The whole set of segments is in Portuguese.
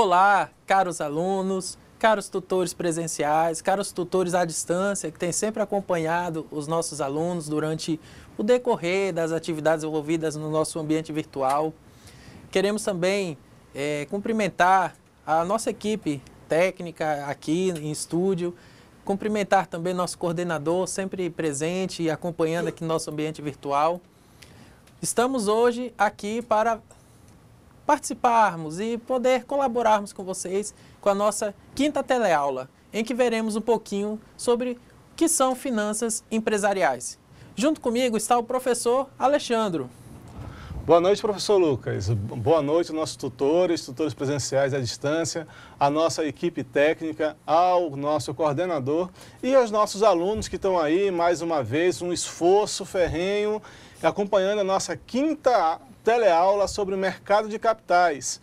Olá, caros alunos, caros tutores presenciais, caros tutores à distância, que têm sempre acompanhado os nossos alunos durante o decorrer das atividades envolvidas no nosso ambiente virtual. Queremos também é, cumprimentar a nossa equipe técnica aqui em estúdio, cumprimentar também nosso coordenador, sempre presente e acompanhando aqui nosso ambiente virtual. Estamos hoje aqui para participarmos e poder colaborarmos com vocês com a nossa quinta teleaula, em que veremos um pouquinho sobre o que são finanças empresariais. Junto comigo está o professor Alexandro. Boa noite, professor Lucas. Boa noite, nossos tutores, tutores presenciais à distância, a nossa equipe técnica, ao nosso coordenador e aos nossos alunos que estão aí, mais uma vez, um esforço ferrenho acompanhando a nossa quinta teleaula sobre o mercado de capitais.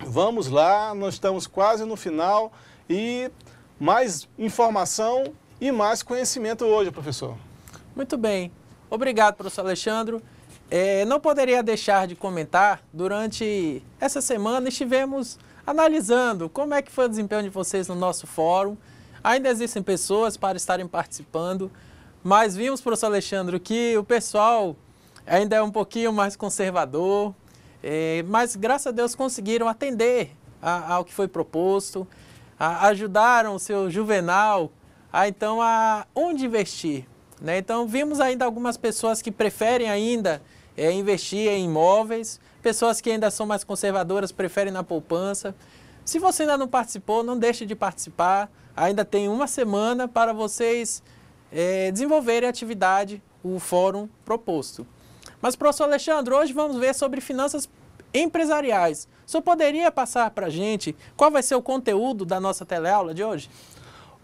Vamos lá, nós estamos quase no final e mais informação e mais conhecimento hoje, professor. Muito bem. Obrigado, professor Alexandro. É, não poderia deixar de comentar, durante essa semana estivemos analisando como é que foi o desempenho de vocês no nosso fórum. Ainda existem pessoas para estarem participando. Mas vimos, professor Alexandre, que o pessoal ainda é um pouquinho mais conservador, eh, mas graças a Deus conseguiram atender a, ao que foi proposto, a, ajudaram o seu Juvenal a então a onde investir. Né? Então vimos ainda algumas pessoas que preferem ainda eh, investir em imóveis, pessoas que ainda são mais conservadoras preferem na poupança. Se você ainda não participou, não deixe de participar. Ainda tem uma semana para vocês é, desenvolverem a atividade, o fórum proposto. Mas, professor Alexandre, hoje vamos ver sobre finanças empresariais. O senhor poderia passar para a gente qual vai ser o conteúdo da nossa teleaula de hoje?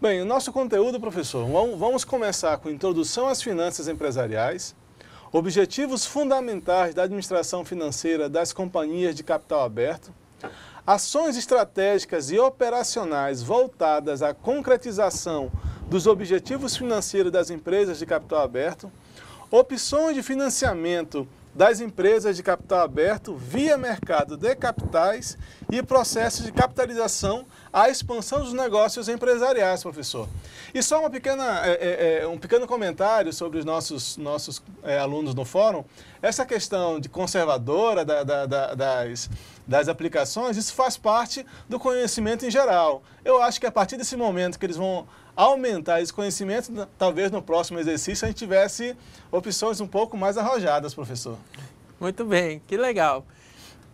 Bem, o nosso conteúdo, professor, vamos começar com introdução às finanças empresariais, objetivos fundamentais da administração financeira das companhias de capital aberto, ações estratégicas e operacionais voltadas à concretização dos objetivos financeiros das empresas de capital aberto, opções de financiamento das empresas de capital aberto via mercado de capitais e processo de capitalização à expansão dos negócios empresariais, professor. E só uma pequena, é, é, é, um pequeno comentário sobre os nossos, nossos é, alunos no fórum. Essa questão de conservadora da, da, da, das, das aplicações, isso faz parte do conhecimento em geral. Eu acho que a partir desse momento que eles vão aumentar esse conhecimento, né, talvez no próximo exercício a gente tivesse opções um pouco mais arrojadas, professor. Muito bem, que legal.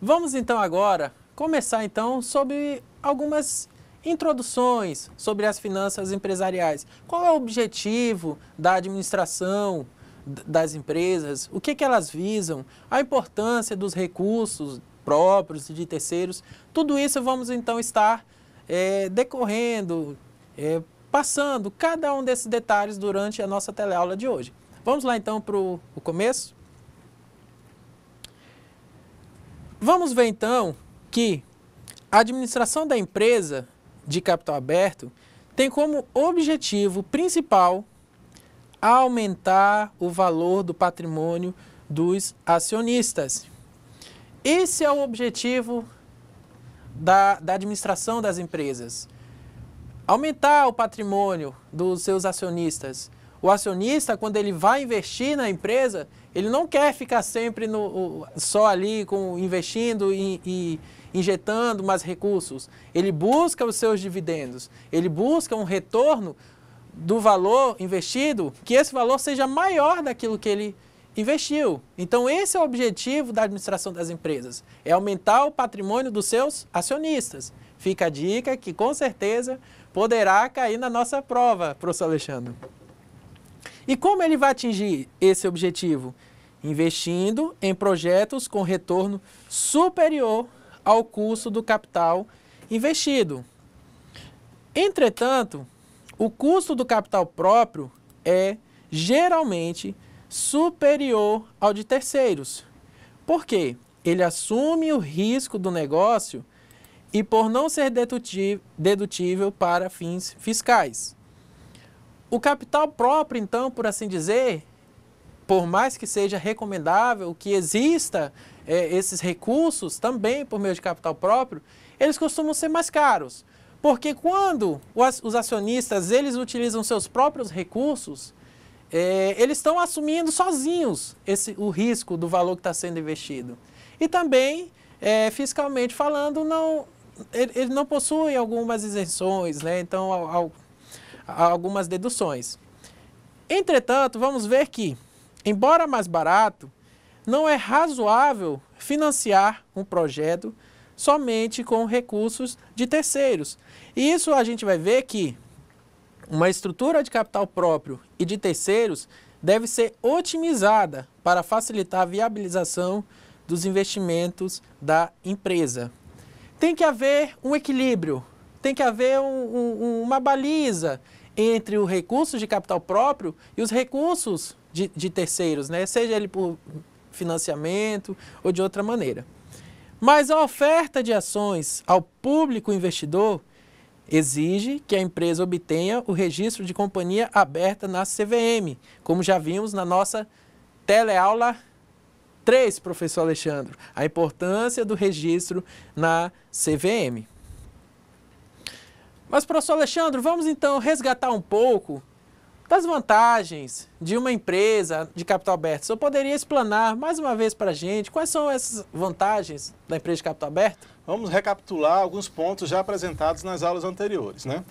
Vamos então agora começar então sobre algumas introduções sobre as finanças empresariais. Qual é o objetivo da administração das empresas? O que, que elas visam? A importância dos recursos próprios e de terceiros? Tudo isso vamos então estar é, decorrendo, é, passando cada um desses detalhes durante a nossa teleaula de hoje. Vamos lá então para o começo? Vamos ver então que a administração da empresa de capital aberto tem como objetivo principal aumentar o valor do patrimônio dos acionistas. Esse é o objetivo da, da administração das empresas aumentar o patrimônio dos seus acionistas. O acionista, quando ele vai investir na empresa, ele não quer ficar sempre no, só ali com, investindo e, e injetando mais recursos. Ele busca os seus dividendos, ele busca um retorno do valor investido, que esse valor seja maior daquilo que ele investiu. Então, esse é o objetivo da administração das empresas: é aumentar o patrimônio dos seus acionistas. Fica a dica que, com certeza, poderá cair na nossa prova, professor Alexandre. E como ele vai atingir esse objetivo? Investindo em projetos com retorno superior ao custo do capital investido. Entretanto, o custo do capital próprio é geralmente superior ao de terceiros. Por quê? Ele assume o risco do negócio e por não ser dedutível para fins fiscais. O capital próprio, então, por assim dizer, por mais que seja recomendável que exista é, esses recursos também por meio de capital próprio, eles costumam ser mais caros. Porque quando os acionistas eles utilizam seus próprios recursos, é, eles estão assumindo sozinhos esse, o risco do valor que está sendo investido. E também, é, fiscalmente falando, não, ele, ele não possui algumas isenções, né? Então, ao, ao, algumas deduções. Entretanto, vamos ver que, embora mais barato, não é razoável financiar um projeto somente com recursos de terceiros. E isso a gente vai ver que uma estrutura de capital próprio e de terceiros deve ser otimizada para facilitar a viabilização dos investimentos da empresa tem que haver um equilíbrio, tem que haver um, um, uma baliza entre os recursos de capital próprio e os recursos de, de terceiros, né? seja ele por financiamento ou de outra maneira. Mas a oferta de ações ao público investidor exige que a empresa obtenha o registro de companhia aberta na CVM, como já vimos na nossa teleaula 3, professor Alexandre, a importância do registro na CVM. Mas, professor Alexandre, vamos então resgatar um pouco das vantagens de uma empresa de capital aberto. Você poderia explanar mais uma vez para a gente quais são essas vantagens da empresa de capital aberto? Vamos recapitular alguns pontos já apresentados nas aulas anteriores. Né?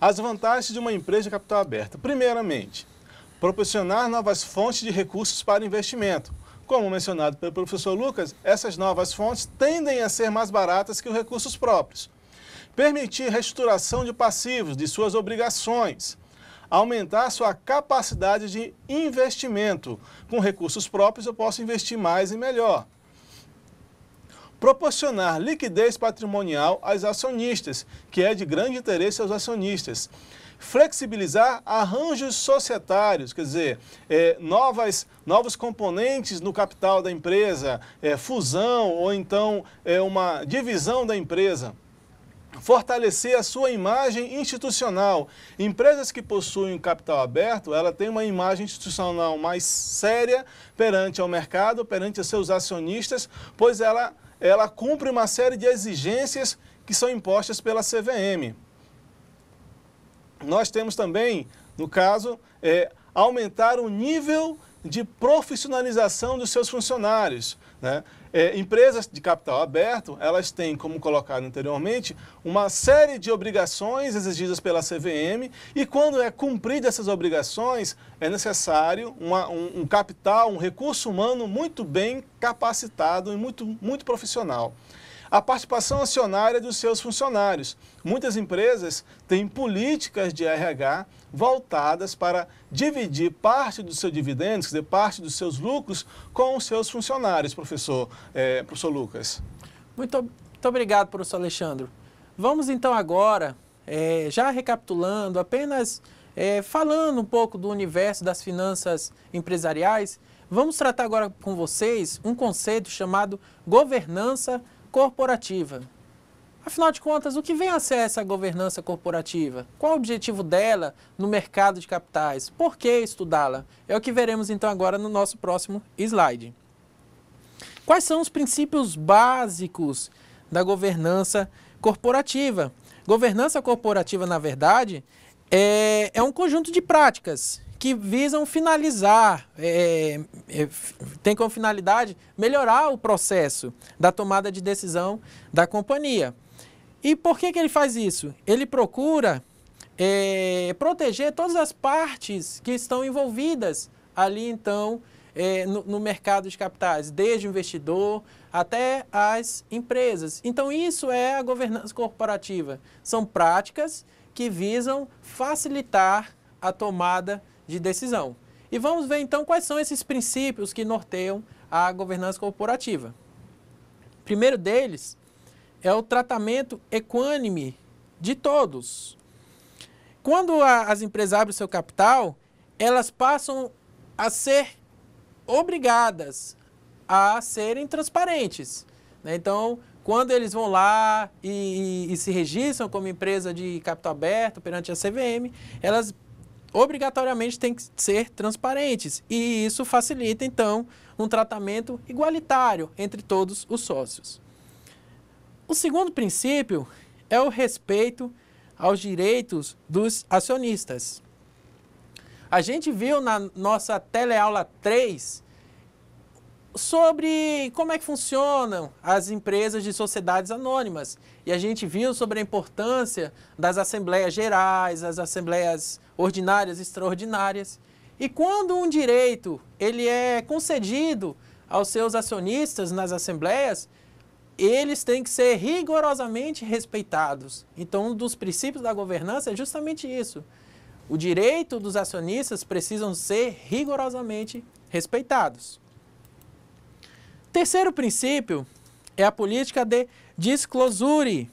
As vantagens de uma empresa de capital aberto. Primeiramente, proporcionar novas fontes de recursos para investimento. Como mencionado pelo professor Lucas, essas novas fontes tendem a ser mais baratas que os recursos próprios. Permitir restauração de passivos, de suas obrigações. Aumentar sua capacidade de investimento. Com recursos próprios, eu posso investir mais e melhor proporcionar liquidez patrimonial aos acionistas, que é de grande interesse aos acionistas flexibilizar arranjos societários, quer dizer, é, novas, novos componentes no capital da empresa, é, fusão ou então é, uma divisão da empresa fortalecer a sua imagem institucional. Empresas que possuem capital aberto, ela tem uma imagem institucional mais séria perante ao mercado, perante seus acionistas, pois ela, ela cumpre uma série de exigências que são impostas pela CVM. Nós temos também, no caso, é, aumentar o nível de profissionalização dos seus funcionários. Né? É, empresas de capital aberto, elas têm, como colocado anteriormente, uma série de obrigações exigidas pela CVM e quando é cumprida essas obrigações, é necessário uma, um, um capital, um recurso humano muito bem capacitado e muito, muito profissional a participação acionária dos seus funcionários. Muitas empresas têm políticas de RH voltadas para dividir parte dos seus dividendos, de parte dos seus lucros, com os seus funcionários, professor, é, professor Lucas. Muito, muito obrigado, professor Alexandre. Vamos então agora, é, já recapitulando, apenas é, falando um pouco do universo das finanças empresariais, vamos tratar agora com vocês um conceito chamado governança empresarial corporativa. Afinal de contas, o que vem a ser essa governança corporativa? Qual o objetivo dela no mercado de capitais? Por que estudá-la? É o que veremos então agora no nosso próximo slide. Quais são os princípios básicos da governança corporativa? Governança corporativa, na verdade, é, é um conjunto de práticas que visam finalizar, é, é, tem como finalidade melhorar o processo da tomada de decisão da companhia. E por que, que ele faz isso? Ele procura é, proteger todas as partes que estão envolvidas ali, então, é, no, no mercado de capitais, desde o investidor até as empresas. Então, isso é a governança corporativa. São práticas que visam facilitar a tomada de de decisão. E vamos ver então quais são esses princípios que norteiam a governança corporativa. O primeiro deles é o tratamento equânime de todos. Quando a, as empresas abrem seu capital, elas passam a ser obrigadas a serem transparentes. Né? Então, quando eles vão lá e, e, e, se registram como empresa de capital aberto perante a CVM, elas obrigatoriamente têm que ser transparentes. E isso facilita, então, um tratamento igualitário entre todos os sócios. O segundo princípio é o respeito aos direitos dos acionistas. A gente viu na nossa teleaula 3 sobre como é que funcionam as empresas de sociedades anônimas. E a gente viu sobre a importância das assembleias gerais, as assembleias ordinárias, extraordinárias. E quando um direito ele é concedido aos seus acionistas nas assembleias, eles têm que ser rigorosamente respeitados. Então, um dos princípios da governança é justamente isso. O direito dos acionistas precisam ser rigorosamente respeitados. Terceiro princípio é a política de disclosure.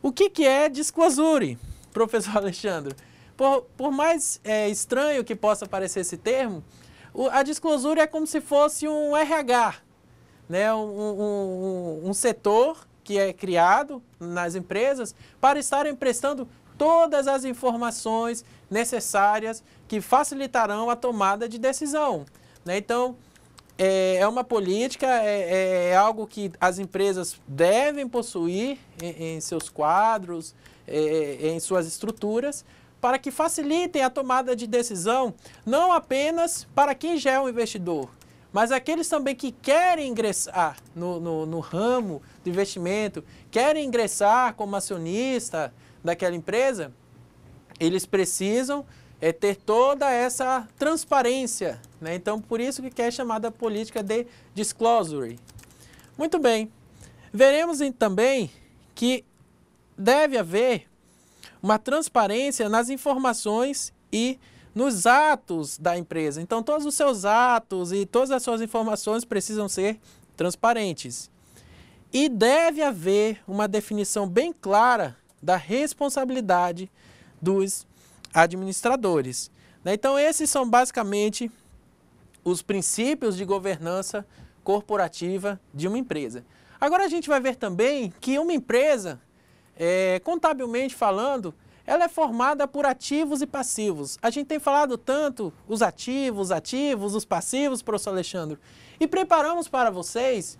O que, que é disclosure, professor Alexandre? Por, por mais é, estranho que possa parecer esse termo, o, a disclosure é como se fosse um RH, né? um, um, um, um setor que é criado nas empresas para estarem prestando todas as informações necessárias que facilitarão a tomada de decisão. Né? Então, é, é, uma política, é, é, é algo que as empresas devem possuir em, em seus quadros, é, é em suas estruturas, para que facilitem a tomada de decisão, não apenas para quem já é um investidor, mas aqueles também que querem ingressar no, no, no ramo do investimento, querem ingressar como acionista daquela empresa, eles precisam é ter toda essa transparência. Né? Então, por isso que é chamada política de disclosure. Muito bem. Veremos também que deve haver uma transparência nas informações e nos atos da empresa. Então, todos os seus atos e todas as suas informações precisam ser transparentes. E deve haver uma definição bem clara da responsabilidade dos administradores. Né? Então, esses são basicamente os princípios de governança corporativa de uma empresa. Agora, a gente vai ver também que uma empresa é, contabilmente falando, ela é formada por ativos e passivos. A gente tem falado tanto os ativos, ativos, os passivos, professor Alexandre, e preparamos para vocês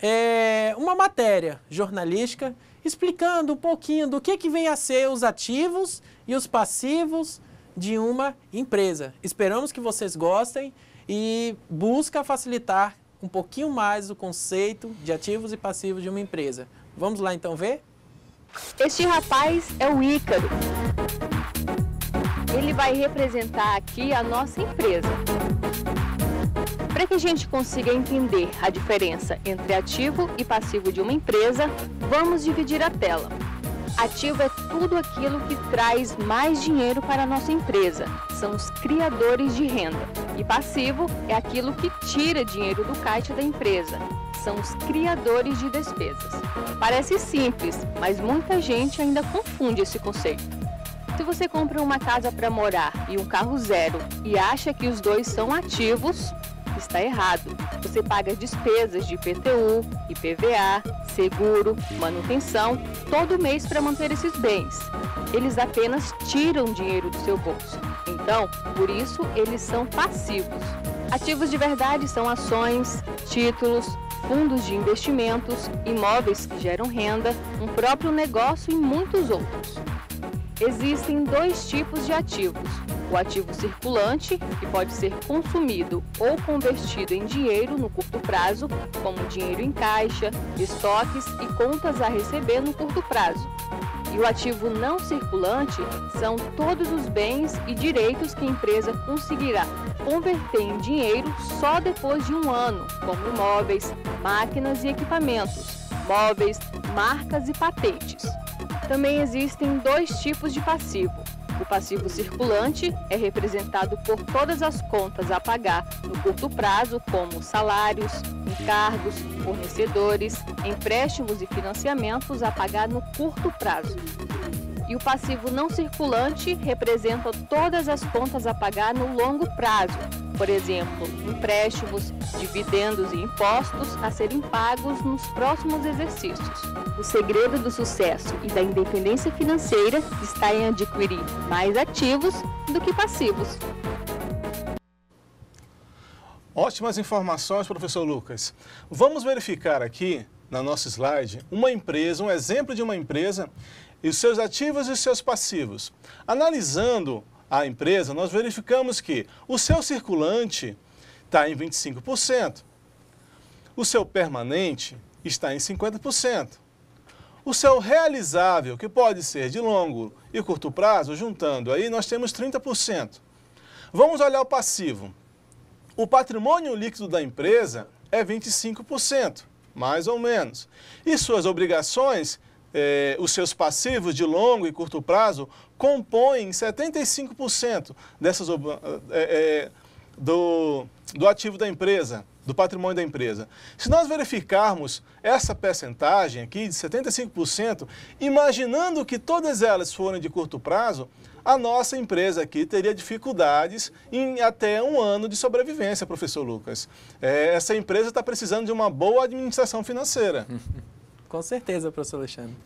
é, uma matéria jornalística explicando um pouquinho do que, que vem a ser os ativos e os passivos de uma empresa. Esperamos que vocês gostem e busca facilitar um pouquinho mais o conceito de ativos e passivos de uma empresa. Vamos lá então ver? Este rapaz é o Ícaro. Ele vai representar aqui a nossa empresa. Para que a gente consiga entender a diferença entre ativo e passivo de uma empresa, vamos dividir a tela. Ativo é tudo aquilo que traz mais dinheiro para a nossa empresa. São os criadores de renda. E passivo é aquilo que tira dinheiro do caixa da empresa. São os criadores de despesas. Parece simples, mas muita gente ainda confunde esse conceito. Se você compra uma casa para morar e um carro zero e acha que os dois são ativos, está errado. Você paga despesas de IPTU, IPVA, seguro, manutenção, todo mês para manter esses bens. Eles apenas tiram dinheiro do seu bolso. Então, por isso, eles são passivos. Ativos de verdade são ações, títulos, fundos de investimentos, imóveis que geram renda, um próprio negócio e muitos outros. Existem dois tipos de ativos: o ativo circulante, que pode ser consumido ou convertido em dinheiro no curto prazo, como dinheiro em caixa, estoques e contas a receber no curto prazo. E o ativo não circulante são todos os bens e direitos que a empresa conseguirá converter em dinheiro só depois de um ano, como imóveis, máquinas e equipamentos, móveis, marcas e patentes. Também existem dois tipos de passivo. O passivo circulante é representado por todas as contas a pagar no curto prazo, como salários, encargos, fornecedores, empréstimos e financiamentos a pagar no curto prazo. E o passivo não circulante representa todas as contas a pagar no longo prazo, por exemplo, empréstimos, dividendos e impostos a serem pagos nos próximos exercícios. O segredo do sucesso e da independência financeira está em adquirir mais ativos do que passivos. Ótimas informações, professor Lucas. Vamos verificar aqui na nossa slide uma empresa, um exemplo de uma empresa e os seus ativos e os seus passivos. Analisando a empresa, nós verificamos que o seu circulante está em 25%, o seu permanente está em 50%. O seu realizável, que pode ser de longo e curto prazo, juntando aí, nós temos 30%. Vamos olhar o passivo. O patrimônio líquido da empresa é 25%, mais ou menos. E suas obrigações, eh, os seus passivos de longo e curto prazo, compõem 75% dessas, é, do, do ativo da empresa, do patrimônio da empresa. Se nós verificarmos essa percentagem aqui de 75%, imaginando que todas elas forem de curto prazo, a nossa empresa aqui teria dificuldades em até um ano de sobrevivência, professor Lucas. É, essa empresa está precisando de uma boa administração financeira. Com certeza, professor Alexandre.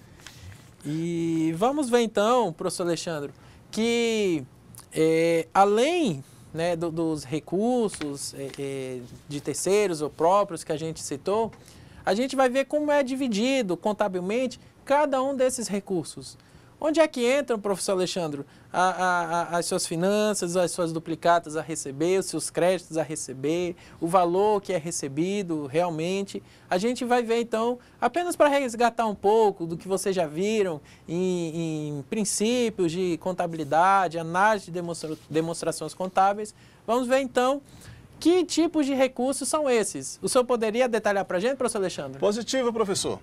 E vamos ver então, professor Alexandre, que é, além né, do, dos recursos é, é, de terceiros ou próprios que a gente citou, a gente vai ver como é dividido contabilmente cada um desses recursos. Onde é que entram, professor Alexandre, a, a, a, as suas finanças, as suas duplicatas a receber, os seus créditos a receber, o valor que é recebido realmente? A gente vai ver, então, apenas para resgatar um pouco do que vocês já viram em, em princípios de contabilidade, análise de demonstra, demonstrações contábeis, vamos ver, então, que tipos de recursos são esses? O senhor poderia detalhar para a gente, professor Alexandre? Positivo, professor.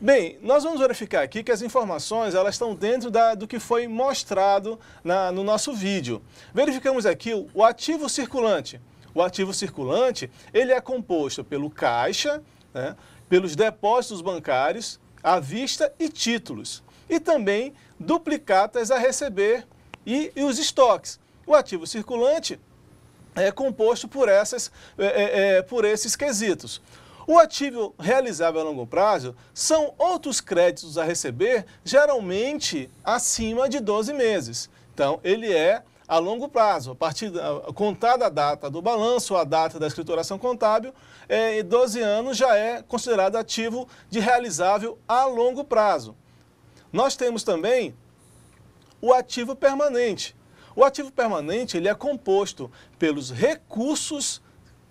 Bem, nós vamos verificar aqui que as informações elas estão dentro da, do que foi mostrado na, no nosso vídeo. Verificamos aqui o, o ativo circulante. O ativo circulante ele é composto pelo caixa, né, pelos depósitos bancários, à vista e títulos, e também duplicatas a receber e, e os estoques. O ativo circulante é composto por, essas, é, é, é por esses quesitos. O ativo realizável a longo prazo são outros créditos a receber, geralmente acima de 12 meses. Então, ele é a longo prazo, a partir da contada a data do balanço, a data da escrituração contábil, é, 12 anos já é considerado ativo de realizável a longo prazo. Nós temos também o ativo permanente. O ativo permanente ele é composto pelos recursos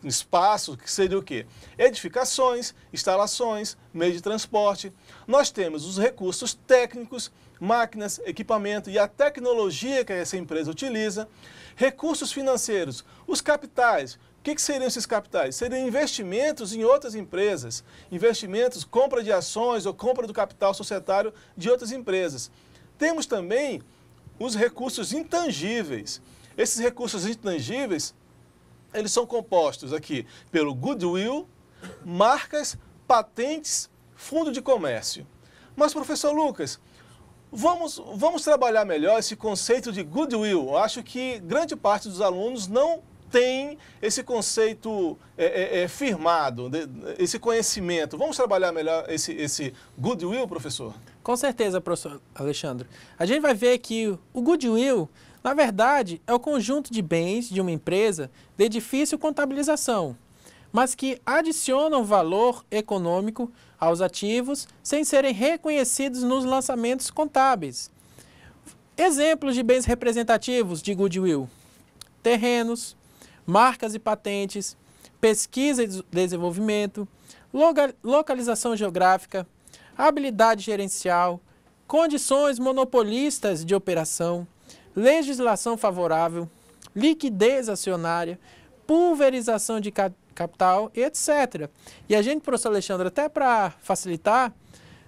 espaços, que seria o quê? Edificações, instalações, meio de transporte. Nós temos os recursos técnicos, máquinas, equipamento e a tecnologia que essa empresa utiliza, recursos financeiros, os capitais. O que, que seriam esses capitais? Seriam investimentos em outras empresas, investimentos, compra de ações ou compra do capital societário de outras empresas. Temos também os recursos intangíveis. Esses recursos intangíveis eles são compostos aqui pelo goodwill, marcas, patentes, fundo de comércio. Mas, professor Lucas, vamos, vamos trabalhar melhor esse conceito de goodwill. Eu acho que grande parte dos alunos não tem esse conceito é, é, é, firmado, de, esse conhecimento. Vamos trabalhar melhor esse, esse goodwill, professor? Com certeza, professor Alexandre. A gente vai ver que o goodwill na verdade, é o conjunto de bens de uma empresa de difícil contabilização, mas que adicionam valor econômico aos ativos sem serem reconhecidos nos lançamentos contábeis. Exemplos de bens representativos de goodwill: terrenos, marcas e patentes, pesquisa e desenvolvimento, localização geográfica, habilidade gerencial, condições monopolistas de operação, legislação favorável, liquidez acionária, pulverização de capital, etc. E a gente, professor Alexandre, até para facilitar,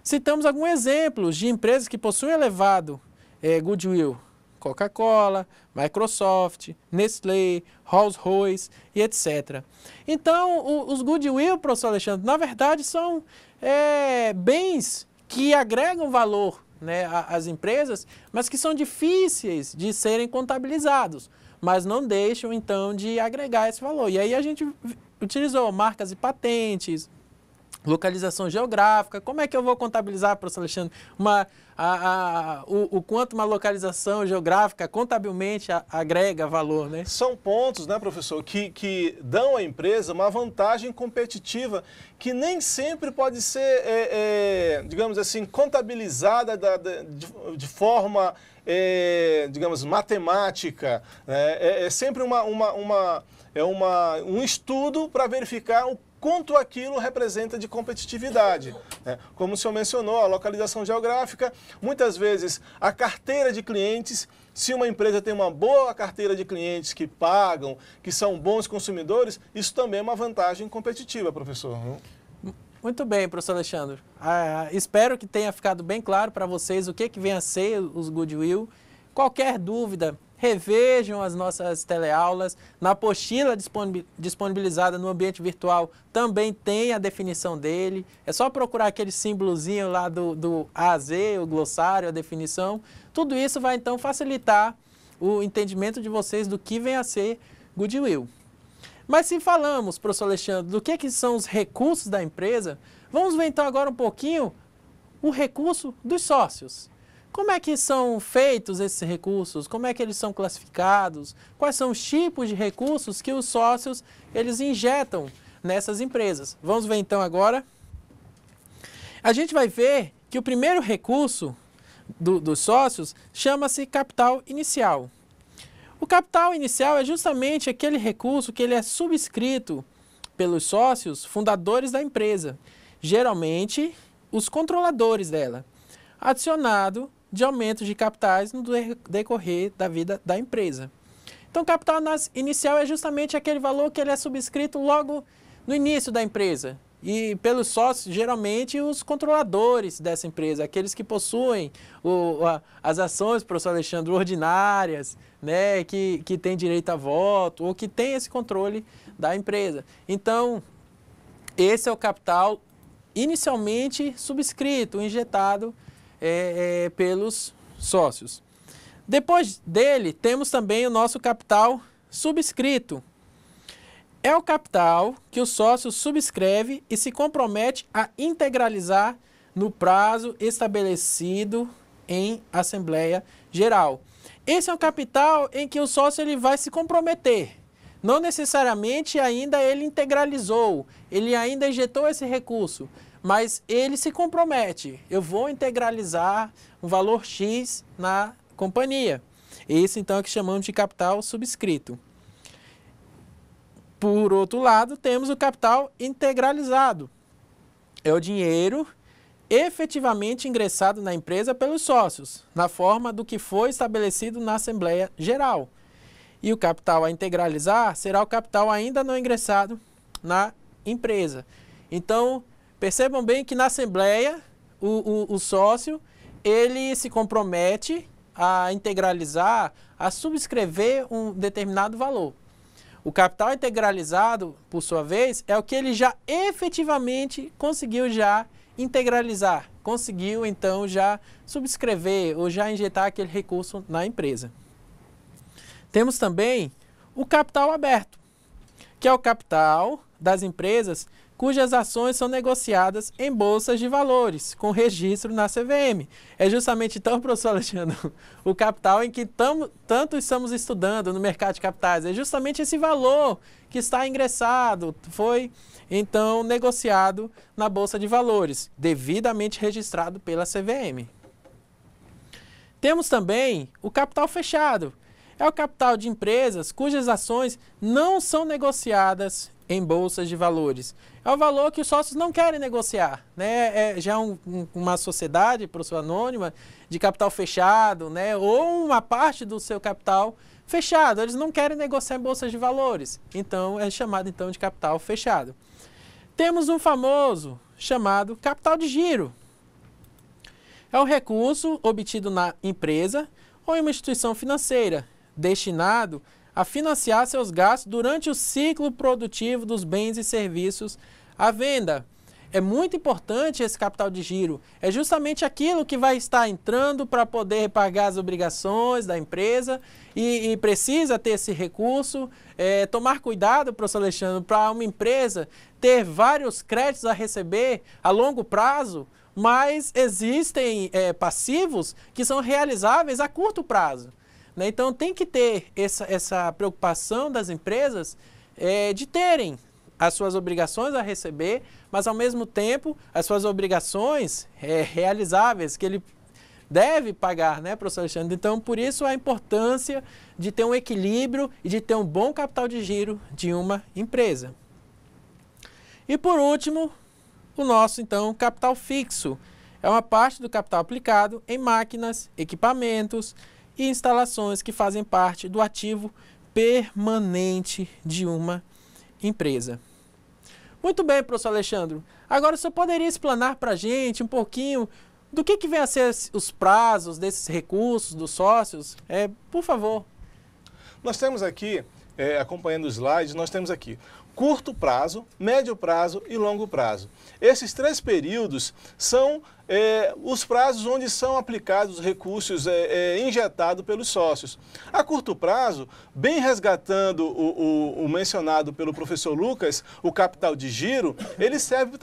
citamos alguns exemplos de empresas que possuem elevado é, goodwill. Coca-Cola, Microsoft, Nestlé, Rolls-Royce e etc. Então, o, os goodwill, professor Alexandre, na verdade são é, bens que agregam valor né, as empresas, mas que são difíceis de serem contabilizados, mas não deixam então de agregar esse valor. E aí a gente utilizou marcas e patentes, localização geográfica, como é que eu vou contabilizar, professor Alexandre, uma, a, a, o, o, quanto uma localização geográfica contabilmente a, agrega valor, né? São pontos, né, professor, que, que dão à empresa uma vantagem competitiva que nem sempre pode ser, é, é, digamos assim, contabilizada da, da, de, de forma é, digamos, matemática. Né? É, é, sempre uma, uma, uma, é uma, um estudo para verificar o quanto aquilo representa de competitividade. Né? Como o senhor mencionou, a localização geográfica, muitas vezes a carteira de clientes se uma empresa tem uma boa carteira de clientes que pagam, que são bons consumidores, isso também é uma vantagem competitiva, professor. Muito bem, professor Alexandre. Ah, espero que tenha ficado bem claro para vocês o que, que vem a ser os Goodwill. Qualquer dúvida, revejam as nossas teleaulas. Na apostila disponibilizada no ambiente virtual também tem a definição dele. É só procurar aquele símbolozinho lá do, do AZ, o glossário, a definição. Tudo isso vai então facilitar o entendimento de vocês do que vem a ser Goodwill. Mas se falamos, professor Alexandre, do que, é que são os recursos da empresa, vamos ver então agora um pouquinho o recurso dos sócios. Como é que são feitos esses recursos? Como é que eles são classificados? Quais são os tipos de recursos que os sócios eles injetam nessas empresas? Vamos ver então agora. A gente vai ver que o primeiro recurso do, dos sócios chama-se capital inicial. O capital inicial é justamente aquele recurso que ele é subscrito pelos sócios fundadores da empresa, geralmente os controladores dela, adicionado de aumento de capitais no decorrer da vida da empresa. Então, capital inicial é justamente aquele valor que ele é subscrito logo no início da empresa. E pelos sócios, geralmente, os controladores dessa empresa, aqueles que possuem o, a, as ações, professor Alexandre, ordinárias, né, que, que tem direito a voto ou que tem esse controle da empresa. Então, esse é o capital inicialmente subscrito, injetado é, é, pelos sócios. Depois dele, temos também o nosso capital subscrito. É o capital que o sócio subscreve e se compromete a integralizar no prazo estabelecido em Assembleia Geral. Esse é um capital em que o sócio ele vai se comprometer. Não necessariamente ainda ele integralizou, ele ainda injetou esse recurso, mas ele se compromete. Eu vou integralizar um valor X na companhia. Isso então é que chamamos de capital subscrito. Por outro lado, temos o capital integralizado. É o dinheiro efetivamente ingressado na empresa pelos sócios, na forma do que foi estabelecido na Assembleia Geral. E o capital a integralizar será o capital ainda não ingressado na empresa. Então, Percebam bem que na Assembleia, o, o, o sócio, ele se compromete a integralizar, a subscrever um determinado valor. O capital integralizado, por sua vez, é o que ele já efetivamente conseguiu já integralizar, conseguiu então já subscrever ou já injetar aquele recurso na empresa. Temos também o capital aberto, que é o capital das empresas cujas ações são negociadas em bolsas de valores, com registro na CVM. É justamente então, professor Alexandre, o capital em que tamo, tanto estamos estudando no mercado de capitais. É justamente esse valor que está ingressado, foi então negociado na bolsa de valores, devidamente registrado pela CVM. Temos também o capital fechado. É o capital de empresas cujas ações não são negociadas em bolsas de valores. É o valor que os sócios não querem negociar, né? É já é um, um, uma sociedade, para sua anônima, de capital fechado, né? Ou uma parte do seu capital fechado. Eles não querem negociar em bolsas de valores. Então é chamado então de capital fechado. Temos um famoso chamado capital de giro. É um recurso obtido na empresa ou em uma instituição financeira destinado a a financiar seus gastos durante o ciclo produtivo dos bens e serviços à venda. É muito importante esse capital de giro. É justamente aquilo que vai estar entrando para poder pagar as obrigações da empresa e, e precisa ter esse recurso. É, tomar cuidado, professor Alexandre, para uma empresa ter vários créditos a receber a longo prazo, mas existem é, passivos que são realizáveis a curto prazo. Né? Então tem que ter essa, essa preocupação das empresas é, de terem as suas obrigações a receber, mas ao mesmo tempo as suas obrigações é, realizáveis que ele deve pagar, né, professor Alexandre? Então, por isso a importância de ter um equilíbrio e de ter um bom capital de giro de uma empresa. E por último, o nosso então capital fixo. É uma parte do capital aplicado em máquinas, equipamentos, e instalações que fazem parte do ativo permanente de uma empresa. Muito bem, professor Alexandre. Agora, você poderia explanar para a gente um pouquinho do que, que vem a ser os prazos desses recursos dos sócios? É, por favor. Nós temos aqui, é, acompanhando os slides, nós temos aqui curto prazo, médio prazo e longo prazo. Esses três períodos são é, os prazos onde são aplicados os recursos é, é, injetados pelos sócios. A curto prazo, bem resgatando o, o, o mencionado pelo professor Lucas, o capital de giro, ele serve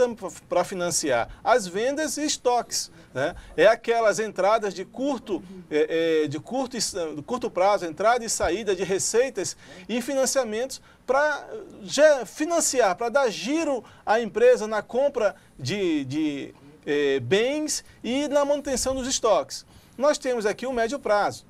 para financiar as vendas e estoques. Né? É aquelas entradas de curto, é, é, de curto, curto prazo, entrada e saída de receitas e financiamentos para financiar, para dar giro à empresa na compra de, de é, bens e na manutenção dos estoques. Nós temos aqui o médio prazo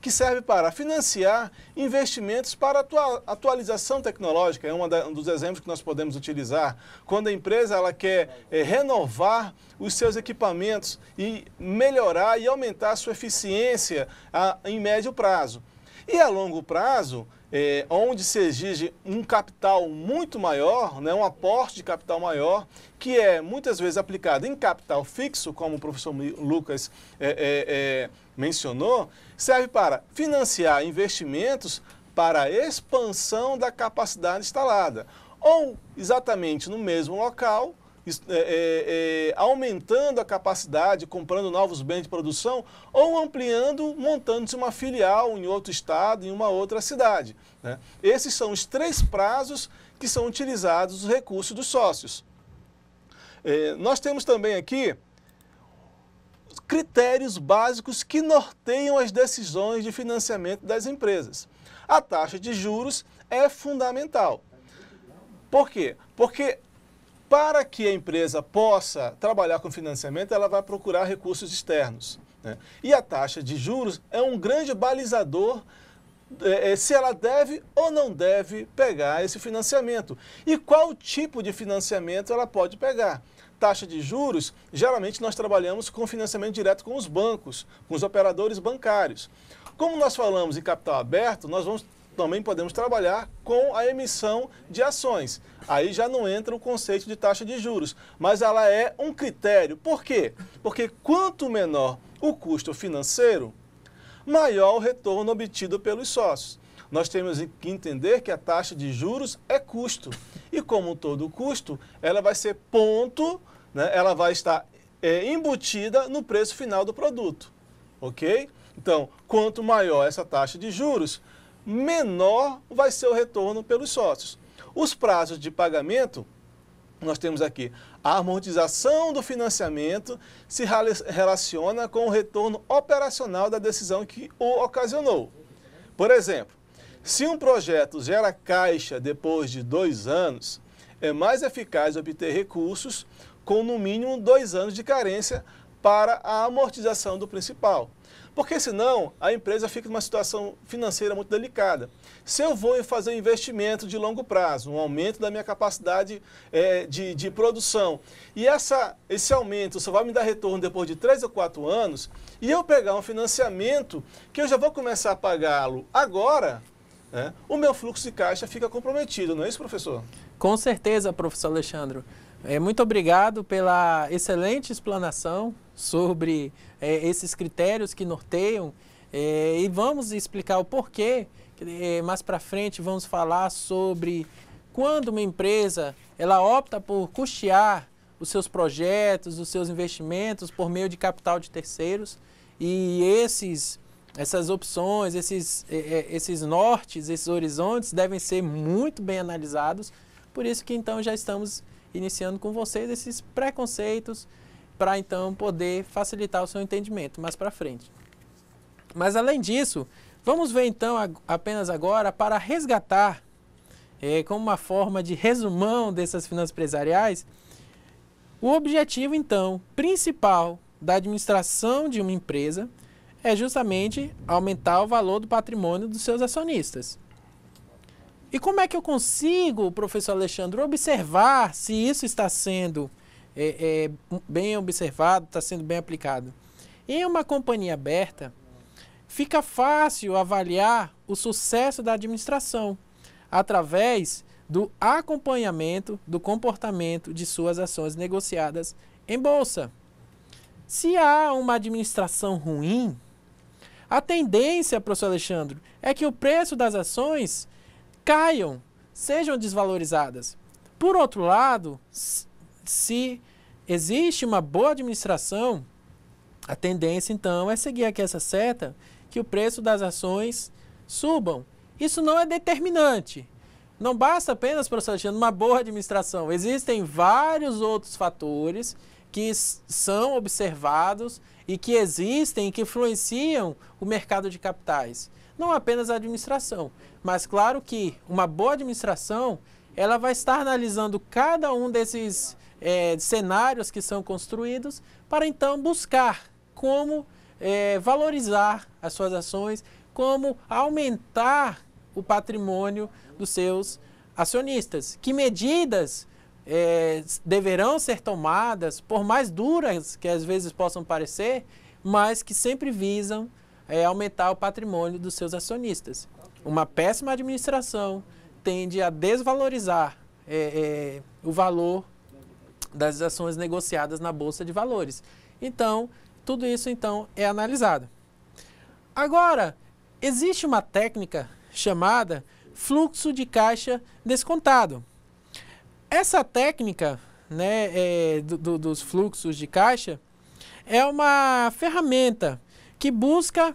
que serve para financiar investimentos para atualização tecnológica. É um dos exemplos que nós podemos utilizar. Quando a empresa ela quer é, renovar os seus equipamentos e melhorar e aumentar a sua eficiência a, ah, em médio prazo. E a longo prazo, é, onde se exige um capital muito maior, né, um aporte de capital maior, que é muitas vezes aplicado em capital fixo, como o professor Lucas é, é, é, mencionou, serve para financiar investimentos para a expansão da capacidade instalada. Ou exatamente no mesmo local, é, é, é, aumentando a capacidade, comprando novos bens de produção ou ampliando, montando-se uma filial em outro estado, em uma outra cidade. Né? Esses são os três prazos que são utilizados os recursos dos sócios. É, nós temos também aqui critérios básicos que norteiam as decisões de financiamento das empresas. A taxa de juros é fundamental. Por quê? Porque para que a empresa possa trabalhar com financiamento, ela vai procurar recursos externos. Né? E a taxa de juros é um grande balizador é, é, se ela deve ou não deve pegar esse financiamento e qual tipo de financiamento ela pode pegar. Taxa de juros, geralmente nós trabalhamos com financiamento direto com os bancos, com os operadores bancários. Como nós falamos em capital aberto, nós vamos também podemos trabalhar com a emissão de ações. Aí já não entra o conceito de taxa de juros, mas ela é um critério. Por quê? Porque quanto menor o custo financeiro, maior o retorno obtido pelos sócios. Nós temos que entender que a taxa de juros é custo. E como todo custo, ela vai ser ponto, né? ela vai estar é, embutida no preço final do produto. Ok? Então, quanto maior essa taxa de juros, menor vai ser o retorno pelos sócios. Os prazos de pagamento, nós temos aqui a amortização do financiamento se relaciona com o retorno operacional da decisão que o ocasionou. Por exemplo, se um projeto gera caixa depois de dois anos, é mais eficaz obter recursos com no mínimo dois anos de carência para a amortização do principal. Porque senão a empresa fica numa situação financeira muito delicada. Se eu vou fazer um investimento de longo prazo, um aumento da minha capacidade é, de, de produção, e essa, esse aumento só vai me dar retorno depois de 3 ou 4 anos, e eu pegar um financiamento que eu já vou começar a pagá-lo agora, né, o meu fluxo de caixa fica comprometido, não é isso, professor? Com certeza, professor Alexandre. É, muito obrigado pela excelente explanação sobre é, esses critérios que norteiam é, e vamos explicar o porquê. É, mais para frente vamos falar sobre quando uma empresa ela opta por custear os seus projetos, os seus investimentos por meio de capital de terceiros e esses essas opções, esses, é, é, esses nortes, esses horizontes devem ser muito bem analisados. Por isso que então já estamos iniciando com vocês esses preconceitos para então poder facilitar o seu entendimento mais para frente. Mas além disso, vamos ver então apenas agora para resgatar, é, como uma forma de resumão dessas finanças empresariais, o objetivo então principal da administração de uma empresa é justamente aumentar o valor do patrimônio dos seus acionistas. E como é que eu consigo, professor Alexandre, observar se isso está sendo é, é, bem observado, está sendo bem aplicado? Em uma companhia aberta, fica fácil avaliar o sucesso da administração através do acompanhamento do comportamento de suas ações negociadas em bolsa. Se há uma administração ruim, a tendência, professor Alexandre, é que o preço das ações caiam, sejam desvalorizadas. Por outro lado, se existe uma boa administração, a tendência então é seguir aqui essa seta que o preço das ações subam. Isso não é determinante. Não basta apenas, professor Alexandre, uma boa administração. Existem vários outros fatores que são observados e que existem e que influenciam o mercado de capitais não apenas a administração. Mas claro que uma boa administração, ela vai estar analisando cada um desses é, cenários que são construídos para então buscar como é, valorizar as suas ações, como aumentar o patrimônio dos seus acionistas. Que medidas é, deverão ser tomadas, por mais duras que às vezes possam parecer, mas que sempre visam é aumentar o patrimônio dos seus acionistas. Uma péssima administração tende a desvalorizar é, é, o valor das ações negociadas na bolsa de valores. Então, tudo isso então é analisado. Agora, existe uma técnica chamada fluxo de caixa descontado. Essa técnica né, é, do, do, dos fluxos de caixa é uma ferramenta que busca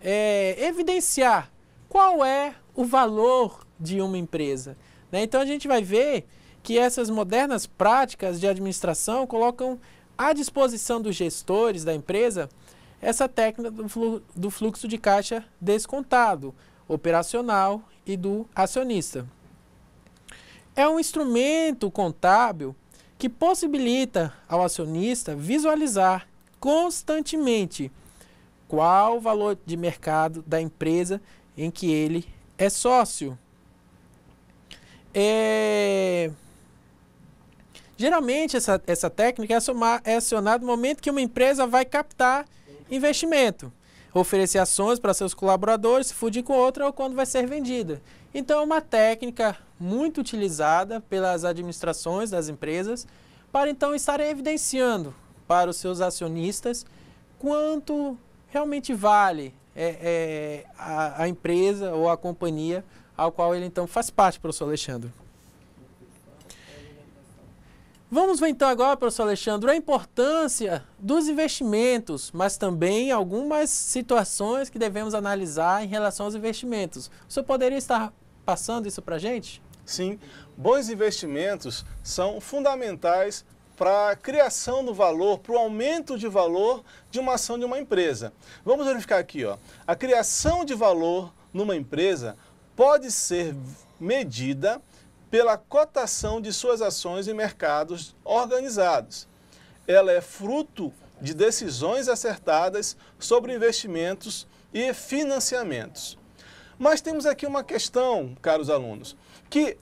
é, evidenciar qual é o valor de uma empresa. Né? Então a gente vai ver que essas modernas práticas de administração colocam à disposição dos gestores da empresa essa técnica do fluxo de caixa descontado, operacional e do acionista. É um instrumento contábil que possibilita ao acionista visualizar constantemente qual o valor de mercado da empresa em que ele é sócio. É... Geralmente, essa, essa técnica é, somar, é acionada no momento que uma empresa vai captar investimento, oferecer ações para seus colaboradores, se fundir com outra ou quando vai ser vendida. Então, é uma técnica muito utilizada pelas administrações das empresas para então estar evidenciando para os seus acionistas quanto realmente vale é, é, a, a, empresa ou a companhia ao qual ele então faz parte, professor Alexandre. Vamos ver então agora, professor Alexandre, a importância dos investimentos, mas também algumas situações que devemos analisar em relação aos investimentos. O senhor poderia estar passando isso para a gente? Sim, bons investimentos são fundamentais para a criação do valor, para o aumento de valor de uma ação de uma empresa. Vamos verificar aqui, ó. A criação de valor numa empresa pode ser medida pela cotação de suas ações em mercados organizados. Ela é fruto de decisões acertadas sobre investimentos e financiamentos. Mas temos aqui uma questão, caros alunos, que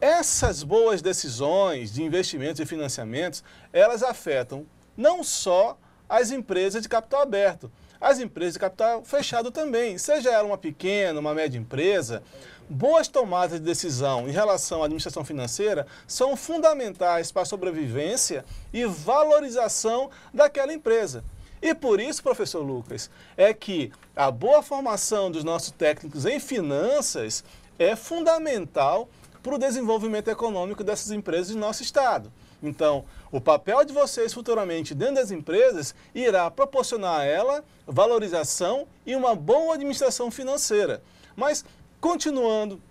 essas boas decisões de investimentos e financiamentos, elas afetam não só as empresas de capital aberto, as empresas de capital fechado também, seja ela uma pequena, uma média empresa, boas tomadas de decisão em relação à administração financeira são fundamentais para a sobrevivência e valorização daquela empresa. E por isso, professor Lucas, é que a boa formação dos nossos técnicos em finanças é fundamental para o desenvolvimento econômico dessas empresas de nosso Estado. Então, o papel de vocês futuramente dentro das empresas irá proporcionar a ela valorização e uma boa administração financeira. Mas, continuando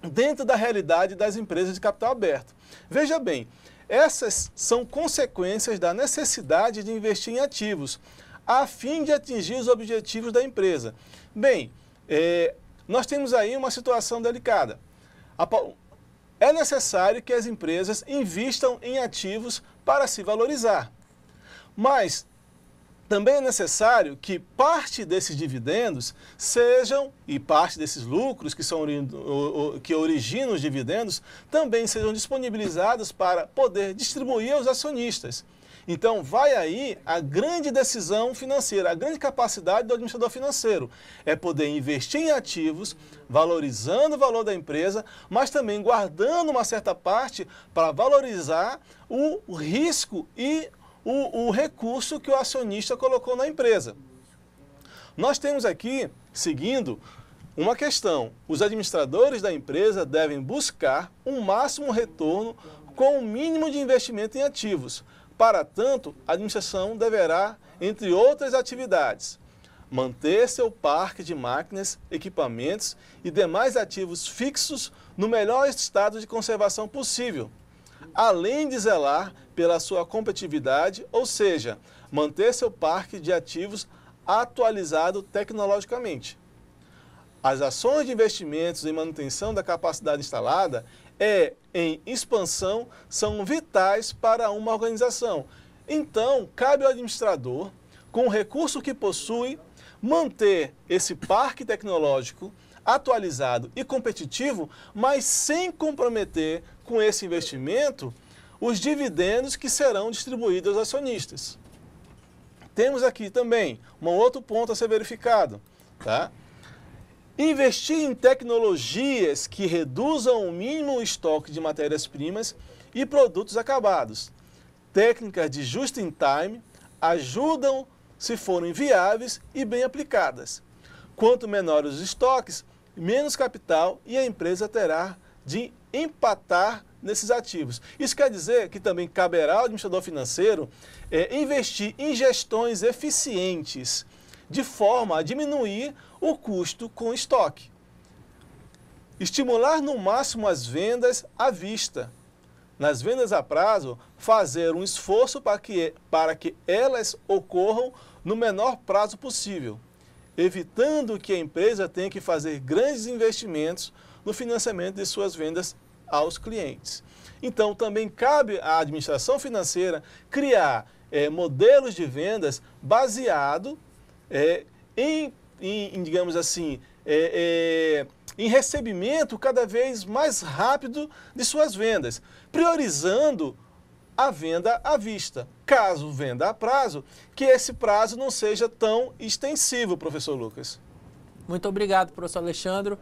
dentro da realidade das empresas de capital aberto. Veja bem, essas são consequências da necessidade de investir em ativos, a fim de atingir os objetivos da empresa. Bem, eh, nós temos aí uma situação delicada é necessário que as empresas invistam em ativos para se valorizar. Mas também é necessário que parte desses dividendos sejam, e parte desses lucros que, são, que originam os dividendos, também sejam disponibilizados para poder distribuir aos acionistas. Então, vai aí a grande decisão financeira, a grande capacidade do administrador financeiro. É poder investir em ativos valorizando o valor da empresa, mas também guardando uma certa parte para valorizar o risco e o, o recurso que o acionista colocou na empresa. Nós temos aqui, seguindo, uma questão: os administradores da empresa devem buscar um máximo retorno com o um mínimo de investimento em ativos. Para tanto, a administração deverá, entre outras atividades, manter seu parque de máquinas, equipamentos e demais ativos fixos no melhor estado de conservação possível, além de zelar pela sua competitividade, ou seja, manter seu parque de ativos atualizado tecnologicamente. As ações de investimentos em manutenção da capacidade instalada é em expansão são vitais para uma organização. Então, cabe ao administrador, com o recurso que possui, manter esse parque tecnológico atualizado e competitivo, mas sem comprometer com esse investimento os dividendos que serão distribuídos aos acionistas. Temos aqui também um outro ponto a ser verificado, tá? Investir em tecnologias que reduzam o mínimo estoque de matérias-primas e produtos acabados. Técnicas de just-in-time ajudam se forem viáveis e bem aplicadas. Quanto menores os estoques, menos capital e a empresa terá de empatar nesses ativos. Isso quer dizer que também caberá ao administrador financeiro é, investir em gestões eficientes, de forma a diminuir o custo com estoque. Estimular no máximo as vendas à vista. Nas vendas a prazo, fazer um esforço para que, para que elas ocorram no menor prazo possível, evitando que a empresa tenha que fazer grandes investimentos no financiamento de suas vendas aos clientes. Então, também cabe à administração financeira criar é, modelos de vendas baseado é, em, em, digamos assim, é, em recebimento cada vez mais rápido de suas vendas, priorizando a venda à vista. Caso venda a prazo, que esse prazo não seja tão extensivo, professor Lucas. Muito obrigado, professor Alexandro.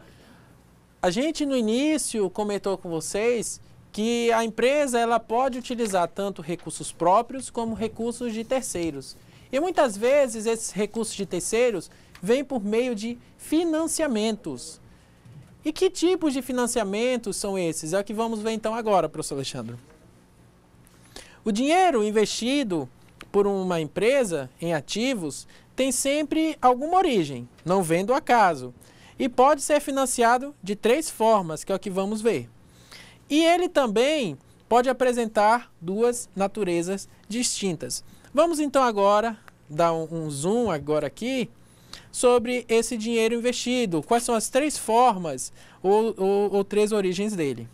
A gente no início comentou com vocês que a empresa ela pode utilizar tanto recursos próprios como recursos de terceiros. E muitas vezes esses recursos de terceiros vêm por meio de financiamentos. E que tipos de financiamentos são esses? É o que vamos ver então agora, professor Alexandre. O dinheiro investido por uma empresa em ativos tem sempre alguma origem, não vem do acaso, e pode ser financiado de três formas, que é o que vamos ver. E ele também pode apresentar duas naturezas distintas. Vamos então agora dar um, zoom agora aqui sobre esse dinheiro investido. Quais são as três formas ou, ou, ou três origens dele?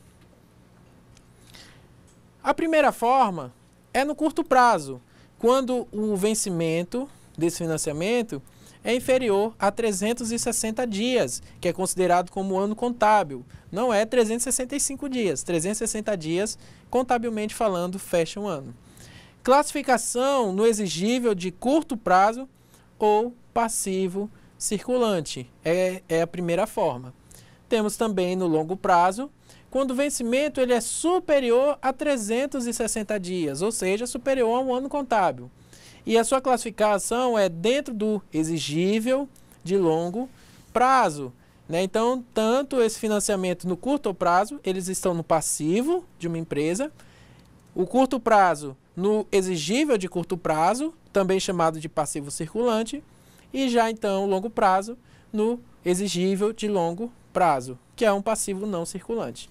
A primeira forma é no curto prazo, quando o vencimento desse financiamento é inferior a 360 dias, que é considerado como ano contábil. Não é 365 dias, 360 dias, contabilmente falando, fecha um ano. Classificação no exigível de curto prazo ou passivo circulante, é, é a primeira forma. Temos também no longo prazo, quando o vencimento ele é superior a 360 dias, ou seja, superior a um ano contábil. E a sua classificação é dentro do exigível de longo prazo. Né? Então, tanto esse financiamento no curto prazo, eles estão no passivo de uma empresa, o curto prazo no exigível de curto prazo, também chamado de passivo circulante, e já então o longo prazo no exigível de longo prazo, que é um passivo não circulante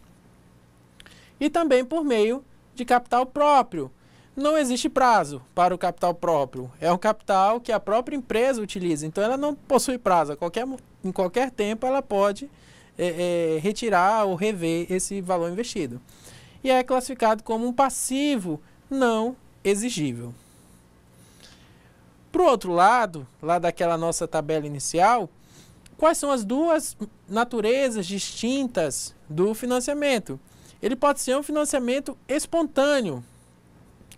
e também por meio de capital próprio. Não existe prazo para o capital próprio. É um capital que a própria empresa utiliza. Então ela não possui prazo. A qualquer, em qualquer tempo ela pode é, é, retirar ou rever esse valor investido. E é classificado como um passivo não exigível. Para o outro lado, lá daquela nossa tabela inicial, quais são as duas naturezas distintas do financiamento? ele pode ser um financiamento espontâneo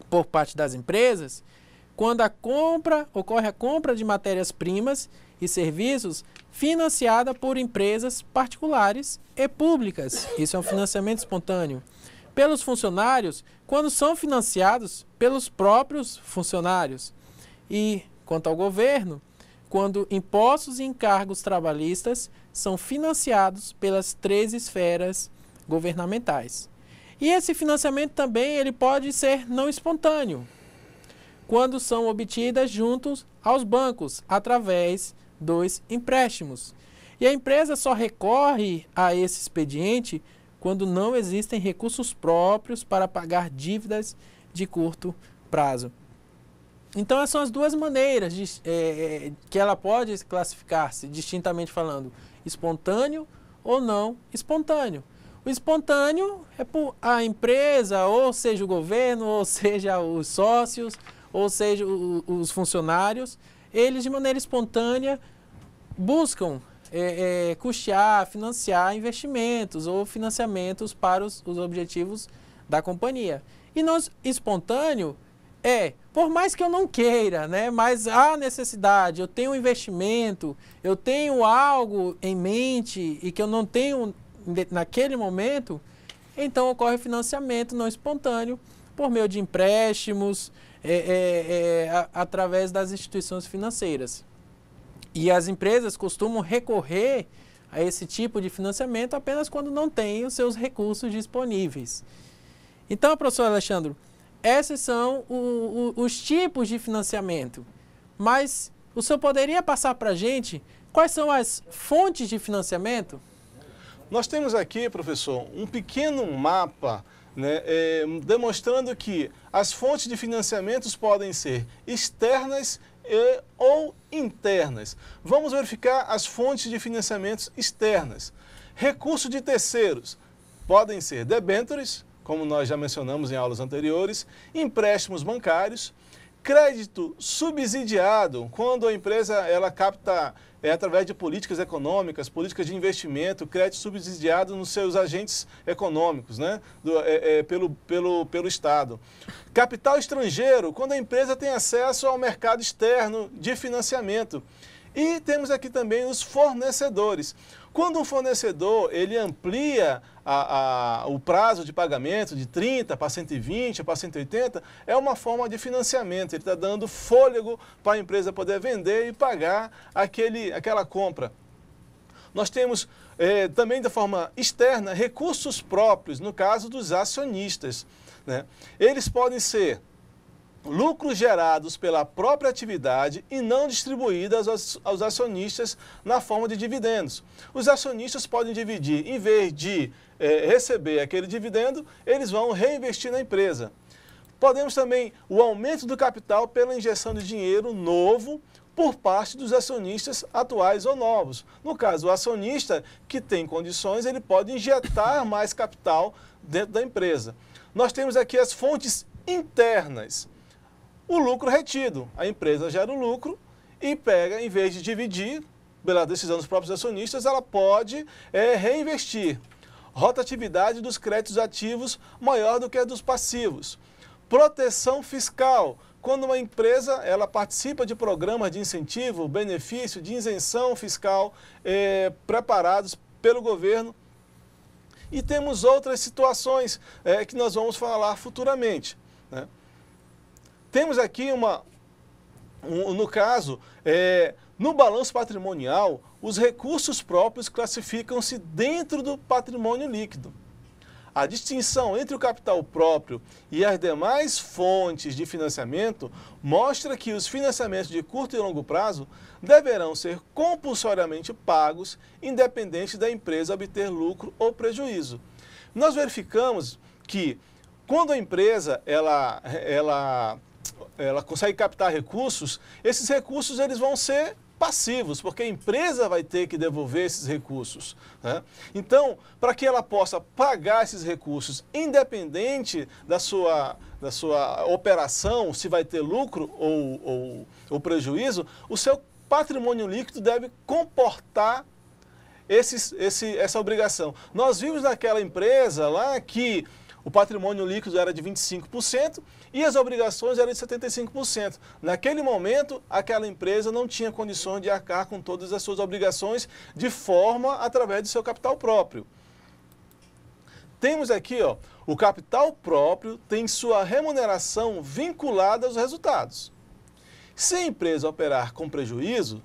por parte das empresas, quando a compra ocorre a compra de matérias-primas e serviços financiada por empresas particulares e públicas. Isso é um financiamento espontâneo. Pelos funcionários, quando são financiados pelos próprios funcionários. E quanto ao governo, quando impostos e encargos trabalhistas são financiados pelas três esferas governamentais. E esse financiamento também ele pode ser não espontâneo, quando são obtidas juntos aos bancos através dos empréstimos. E a empresa só recorre a esse expediente quando não existem recursos próprios para pagar dívidas de curto prazo. Então, essas são as duas maneiras de, é, é que ela pode classificar-se, distintamente falando, espontâneo ou não espontâneo. O espontâneo é por a empresa, ou seja o governo, ou seja os sócios, ou seja o, os funcionários, eles de maneira espontânea buscam é, é, custear, financiar investimentos ou financiamentos para os, os objetivos da companhia. E não espontâneo é, por mais que eu não queira, né, mas há necessidade, eu tenho um investimento, eu tenho algo em mente e que eu não tenho naquele momento, então ocorre financiamento não espontâneo por meio de empréstimos, é, é, é, a, através das instituições financeiras. E as empresas costumam recorrer a esse tipo de financiamento apenas quando não têm os seus recursos disponíveis. Então, professor Alexandre, esses são o, o, os tipos de financiamento. Mas o senhor poderia passar para a gente quais são as fontes de financiamento? Nós temos aqui, professor, um pequeno mapa né, é, demonstrando que as fontes de financiamentos podem ser externas e, ou internas. Vamos verificar as fontes de financiamentos externas. Recursos de terceiros podem ser debêntures, como nós já mencionamos em aulas anteriores, empréstimos bancários, crédito subsidiado, quando a empresa ela capta é, através de políticas econômicas, políticas de investimento, crédito subsidiado nos seus agentes econômicos, né? Do, é, é, pelo, pelo, pelo Estado. Capital estrangeiro, quando a empresa tem acesso ao mercado externo de financiamento. E temos aqui também os fornecedores. Quando um fornecedor ele amplia a, a, o prazo de pagamento de 30 para 120 para 180, é uma forma de financiamento. Ele está dando fôlego para a empresa poder vender e pagar aquele, aquela compra. Nós temos é, também, da forma externa, recursos próprios, no caso dos acionistas. Né? Eles podem ser lucros gerados pela própria atividade e não distribuídas aos, acionistas na forma de dividendos. Os acionistas podem dividir, em vez de eh, receber aquele dividendo, eles vão reinvestir na empresa. Podemos também o aumento do capital pela injeção de dinheiro novo por parte dos acionistas atuais ou novos. No caso, o acionista que tem condições, ele pode injetar mais capital dentro da empresa. Nós temos aqui as fontes internas o lucro retido. A empresa gera o lucro e pega, em vez de dividir pela decisão dos próprios acionistas, ela pode é, reinvestir. Rotatividade dos créditos ativos maior do que a dos passivos. Proteção fiscal. Quando uma empresa ela participa de programas de incentivo, benefício, de isenção fiscal é, preparados pelo governo. E temos outras situações é, que nós vamos falar futuramente. Né? Temos aqui uma, um, no caso, é, no balanço patrimonial, os recursos próprios classificam-se dentro do patrimônio líquido. A distinção entre o capital próprio e as demais fontes de financiamento mostra que os financiamentos de curto e longo prazo deverão ser compulsoriamente pagos, independente da empresa obter lucro ou prejuízo. Nós verificamos que quando a empresa ela, ela ela consegue captar recursos, esses recursos eles vão ser passivos, porque a empresa vai ter que devolver esses recursos. Né? Então, para que ela possa pagar esses recursos, independente da sua, da sua operação, se vai ter lucro ou, ou, ou prejuízo, o seu patrimônio líquido deve comportar esse esse, essa obrigação. Nós vimos naquela empresa lá que o patrimônio líquido era de 25%, e as obrigações eram de 75%. Naquele momento, aquela empresa não tinha condições de arcar com todas as suas obrigações de forma através do seu capital próprio. Temos aqui, ó, o capital próprio tem sua remuneração vinculada aos resultados. Se a empresa operar com prejuízo,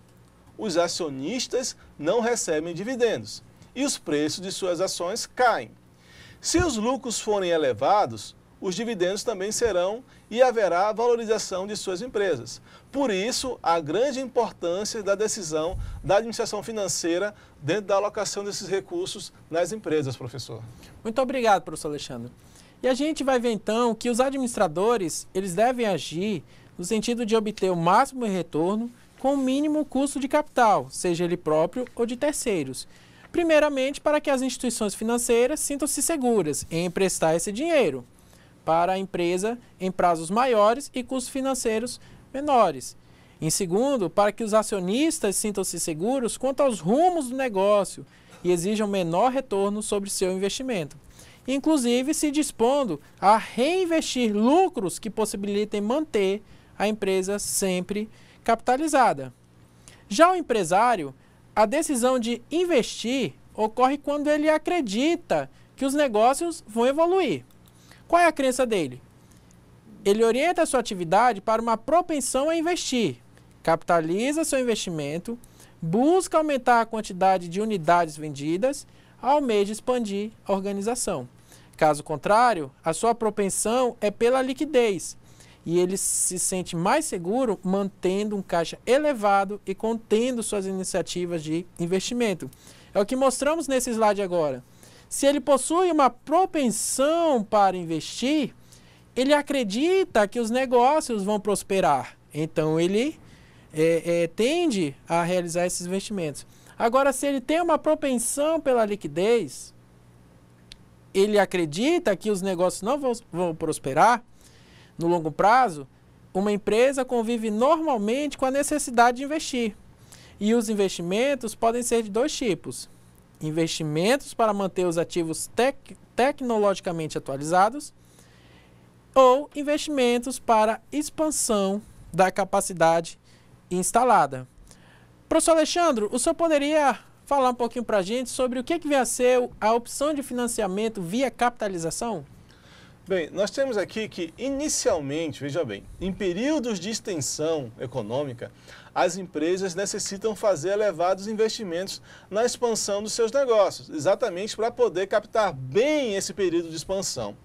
os acionistas não recebem dividendos e os preços de suas ações caem. Se os lucros forem elevados, os dividendos também serão e haverá valorização de suas empresas. Por isso, a grande importância da decisão da administração financeira dentro da alocação desses recursos nas empresas, professor. Muito obrigado, professor Alexandre. E a gente vai ver então que os administradores, eles devem agir no sentido de obter o máximo retorno com o mínimo custo de capital, seja ele próprio ou de terceiros. Primeiramente, para que as instituições financeiras sintam-se seguras em emprestar esse dinheiro para a empresa em prazos maiores e custos financeiros menores. Em segundo, para que os acionistas sintam-se seguros quanto aos rumos do negócio e exijam menor retorno sobre seu investimento. Inclusive, se dispondo a reinvestir lucros que possibilitem manter a empresa sempre capitalizada. Já o empresário, a decisão de investir ocorre quando ele acredita que os negócios vão evoluir. Qual é a crença dele? Ele orienta a sua atividade para uma propensão a investir, capitaliza seu investimento, busca aumentar a quantidade de unidades vendidas, almeja expandir a organização. Caso contrário, a sua propensão é pela liquidez e ele se sente mais seguro mantendo um caixa elevado e contendo suas iniciativas de investimento. É o que mostramos nesse slide agora. Se ele possui uma propensão para investir, ele acredita que os negócios vão prosperar. Então ele é, é, tende a realizar esses investimentos. Agora, se ele tem uma propensão pela liquidez, ele acredita que os negócios não vão, vão prosperar no longo prazo, uma empresa convive normalmente com a necessidade de investir. E os investimentos podem ser de dois tipos: investimentos para manter os ativos tec tecnologicamente atualizados ou investimentos para expansão da capacidade instalada. Professor Alexandre, o senhor poderia falar um pouquinho para a gente sobre o que, que vem a ser a opção de financiamento via capitalização? Bem, nós temos aqui que, inicialmente, veja bem, em períodos de extensão econômica, as empresas necessitam fazer elevados investimentos na expansão dos seus negócios, exatamente para poder captar bem esse período de expansão.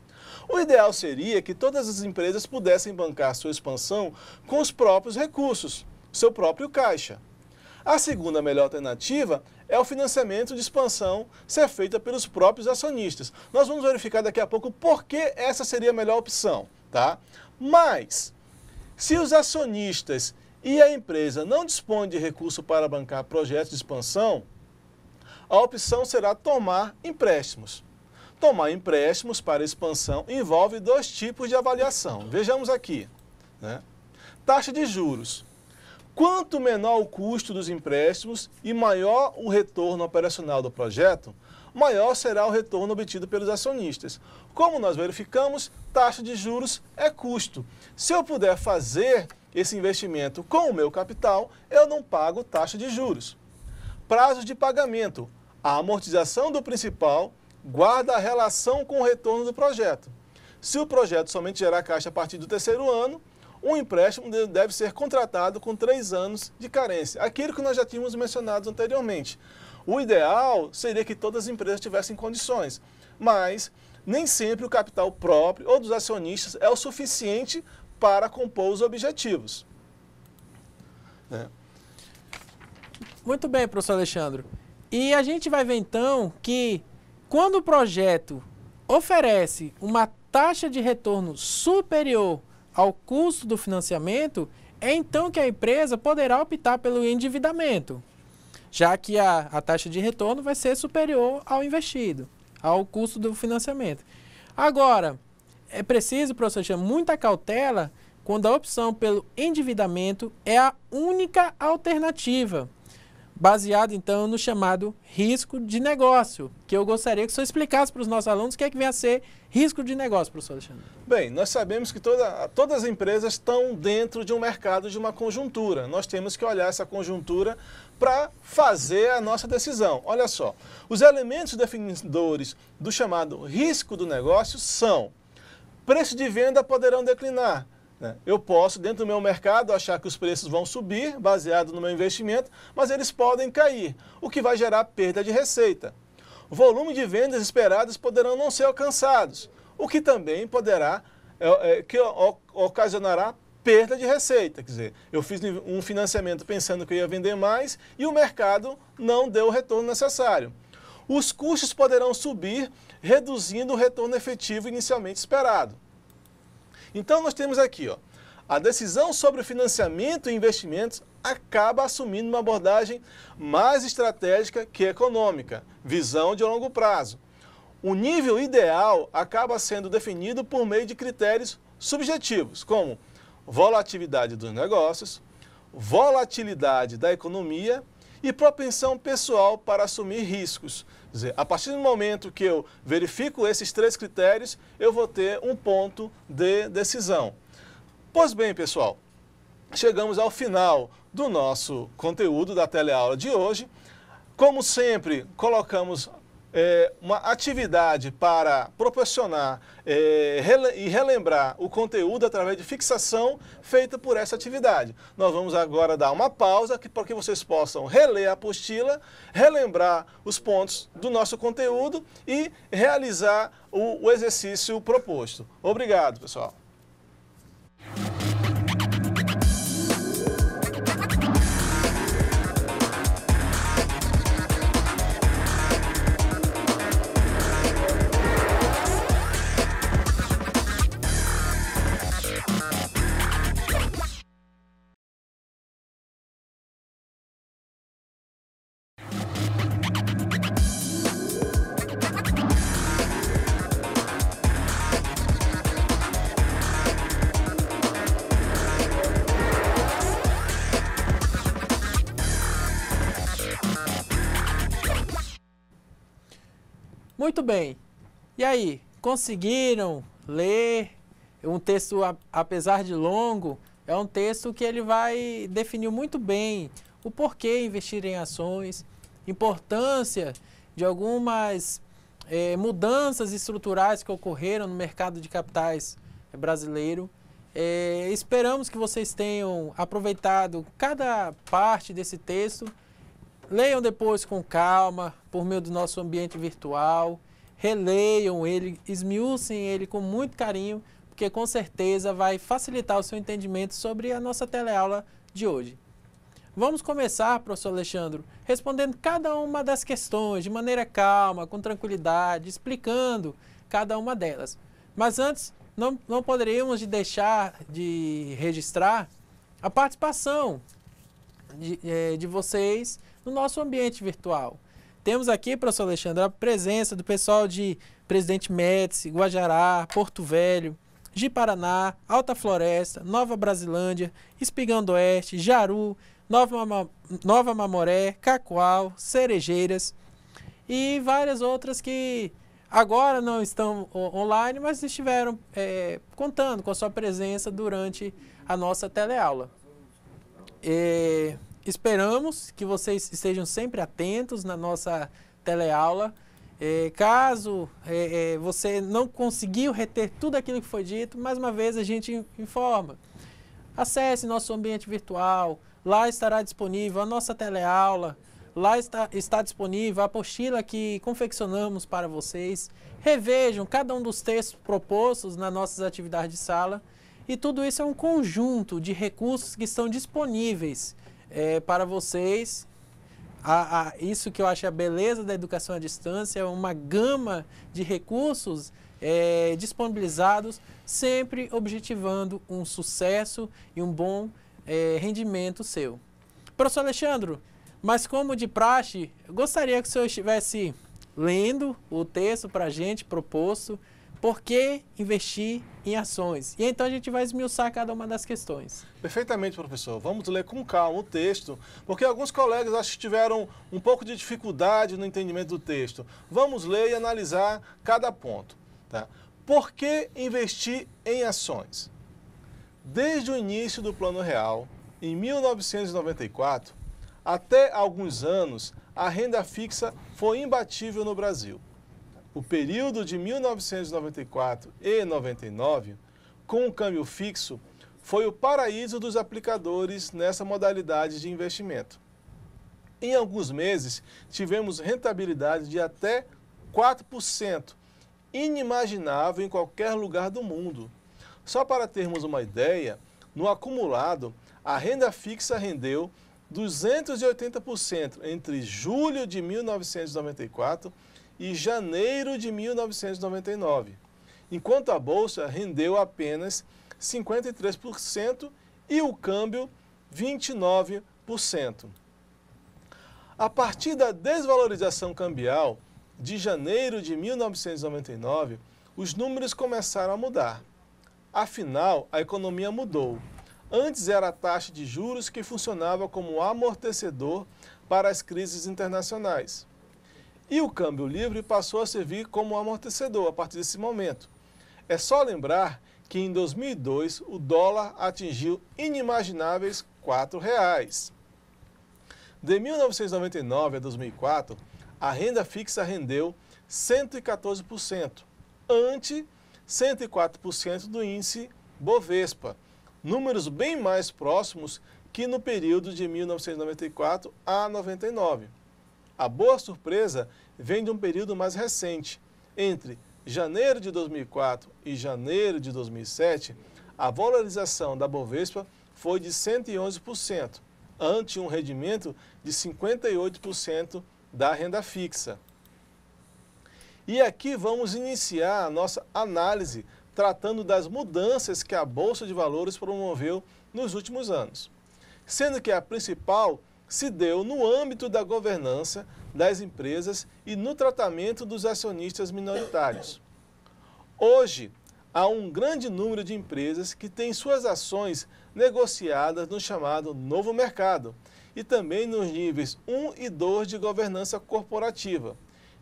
O ideal seria que todas as empresas pudessem bancar sua expansão com os próprios recursos, seu próprio caixa. A segunda melhor alternativa é o financiamento de expansão ser feita pelos próprios acionistas. Nós vamos verificar daqui a pouco por que essa seria a melhor opção, tá? Mas, se os acionistas e a empresa não dispõem de recurso para bancar projetos de expansão, a opção será tomar empréstimos. Tomar empréstimos para expansão envolve dois tipos de avaliação. Vejamos aqui. Né? Taxa de juros. Quanto menor o custo dos empréstimos e maior o retorno operacional do projeto, maior será o retorno obtido pelos acionistas. Como nós verificamos, taxa de juros é custo. Se eu puder fazer esse investimento com o meu capital, eu não pago taxa de juros. Prazos de pagamento. A amortização do principal guarda a relação com o retorno do projeto. Se o projeto somente gerar caixa a partir do terceiro ano, um empréstimo deve ser contratado com três anos de carência, aquilo que nós já tínhamos mencionado anteriormente. O ideal seria que todas as empresas tivessem condições, mas nem sempre o capital próprio ou dos acionistas é o suficiente para compor os objetivos. É. Muito bem, professor Alexandre. E a gente vai ver então que quando o projeto oferece uma taxa de retorno superior ao custo do financiamento, é então que a empresa poderá optar pelo endividamento, já que a, a taxa de retorno vai ser superior ao investido, ao custo do financiamento. Agora, é preciso, professor, muita cautela quando a opção pelo endividamento é a única alternativa baseado então no chamado risco de negócio, que eu gostaria que o senhor explicasse para os nossos alunos o que é que vem a ser risco de negócio, professor Alexandre. Bem, nós sabemos que toda, todas as empresas estão dentro de um mercado, de uma conjuntura. Nós temos que olhar essa conjuntura para fazer a nossa decisão. Olha só, os elementos definidores do chamado risco do negócio são preço de venda poderão declinar, é. Eu posso, dentro do meu mercado, achar que os preços vão subir, baseado no meu investimento, mas eles podem cair, o que vai gerar perda de receita. Volume de vendas esperados poderão não ser alcançados, o que também poderá, é, é, que ocasionará perda de receita. Quer dizer, eu fiz um financiamento pensando que eu ia vender mais e o mercado não deu o retorno necessário. Os custos poderão subir, reduzindo o retorno efetivo inicialmente esperado. Então nós temos aqui, ó, a decisão sobre o financiamento e investimentos acaba assumindo uma abordagem mais estratégica que econômica, visão de longo prazo. O nível ideal acaba sendo definido por meio de critérios subjetivos, como volatilidade dos negócios, volatilidade da economia e propensão pessoal para assumir riscos, dizer, a partir do momento que eu verifico esses três critérios, eu vou ter um ponto de decisão. Pois bem, pessoal, chegamos ao final do nosso conteúdo da teleaula de hoje. Como sempre, colocamos é, uma atividade para proporcionar é, rele e relembrar o conteúdo através de fixação feita por essa atividade. Nós vamos agora dar uma pausa para que vocês possam reler a apostila, relembrar os pontos do nosso conteúdo e realizar o, o exercício proposto. Obrigado, pessoal. Muito bem. E aí, conseguiram ler um texto, apesar de longo, é um texto que ele vai definir muito bem o porquê investir em ações, importância de algumas eh, mudanças estruturais que ocorreram no mercado de capitais brasileiro. Eh, esperamos que vocês tenham aproveitado cada parte desse texto. Leiam depois com calma, por meio do nosso ambiente virtual releiam ele, esmiuçem ele com muito carinho, porque com certeza vai facilitar o seu entendimento sobre a nossa teleaula de hoje. Vamos começar, professor Alexandre, respondendo cada uma das questões de maneira calma, com tranquilidade, explicando cada uma delas. Mas antes, não, não poderíamos de deixar de registrar a participação de, eh, de vocês no nosso ambiente virtual. Temos aqui, professor Alexandre, a presença do pessoal de Presidente Médici, Guajará, Porto Velho, de Paraná, Alta Floresta, Nova Brasilândia, Espigão do Oeste, Jaru, Nova, Mam Nova Mamoré, Cacoal, Cerejeiras e várias outras que agora não estão online, mas estiveram é, contando com a sua presença durante a nossa teleaula. E Esperamos que vocês estejam sempre atentos na nossa teleaula. É, caso é, é, você não conseguiu reter tudo aquilo que foi dito, mais uma vez a gente informa. Acesse nosso ambiente virtual, lá estará disponível a nossa teleaula, lá está, está disponível a apostila que confeccionamos para vocês. Revejam cada um dos textos propostos nas nossas atividades de sala e tudo isso é um conjunto de recursos que estão disponíveis é, para vocês. A, a, isso que eu acho a beleza da educação à distância é uma gama de recursos é, disponibilizados, sempre objetivando um sucesso e um bom é, rendimento seu. Professor Alexandro, mas como de praxe, gostaria que o senhor estivesse lendo o texto para a gente proposto por que investir em ações? E então a gente vai esmiuçar cada uma das questões. Perfeitamente, professor. Vamos ler com calma o texto, porque alguns colegas acho que tiveram um pouco de dificuldade no entendimento do texto. Vamos ler e analisar cada ponto. Tá? Por que investir em ações? Desde o início do Plano Real, em 1994, até alguns anos, a renda fixa foi imbatível no Brasil o período de 1994 e 99, com o câmbio fixo, foi o paraíso dos aplicadores nessa modalidade de investimento. Em alguns meses, tivemos rentabilidade de até 4%, inimaginável em qualquer lugar do mundo. Só para termos uma ideia, no acumulado, a renda fixa rendeu 280% entre julho de 1994 e janeiro de 1999, enquanto a bolsa rendeu apenas 53% e o câmbio 29%. A partir da desvalorização cambial de janeiro de 1999, os números começaram a mudar. Afinal, a economia mudou. Antes era a taxa de juros que funcionava como amortecedor para as crises internacionais. E o câmbio livre passou a servir como amortecedor a partir desse momento. É só lembrar que em 2002 o dólar atingiu inimagináveis R$ 4,00. De 1999 a 2004, a renda fixa rendeu 114%, ante 104% do índice Bovespa, números bem mais próximos que no período de 1994 a 99. A boa surpresa vem de um período mais recente. Entre janeiro de 2004 e janeiro de 2007, a valorização da Bovespa foi de 111%, ante um rendimento de 58% da renda fixa. E aqui vamos iniciar a nossa análise tratando das mudanças que a Bolsa de Valores promoveu nos últimos anos, sendo que a principal se deu no âmbito da governança das empresas e no tratamento dos acionistas minoritários. Hoje, há um grande número de empresas que têm suas ações negociadas no chamado novo mercado e também nos níveis 1 e 2 de governança corporativa,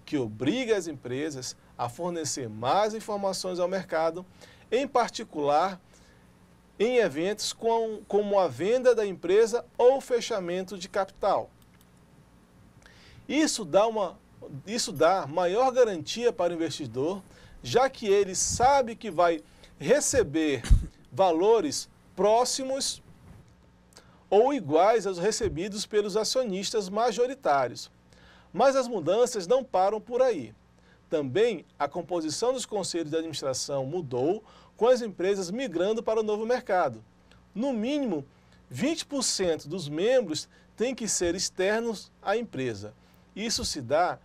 que obriga as empresas a fornecer mais informações ao mercado, em particular em eventos com, como a venda da empresa ou fechamento de capital. Isso dá, uma, isso dá maior garantia para o investidor, já que ele sabe que vai receber valores próximos ou iguais aos recebidos pelos acionistas majoritários. Mas as mudanças não param por aí. Também a composição dos conselhos de administração mudou, com as empresas migrando para o novo mercado. No mínimo, 20% dos membros têm que ser externos à empresa. Isso se dá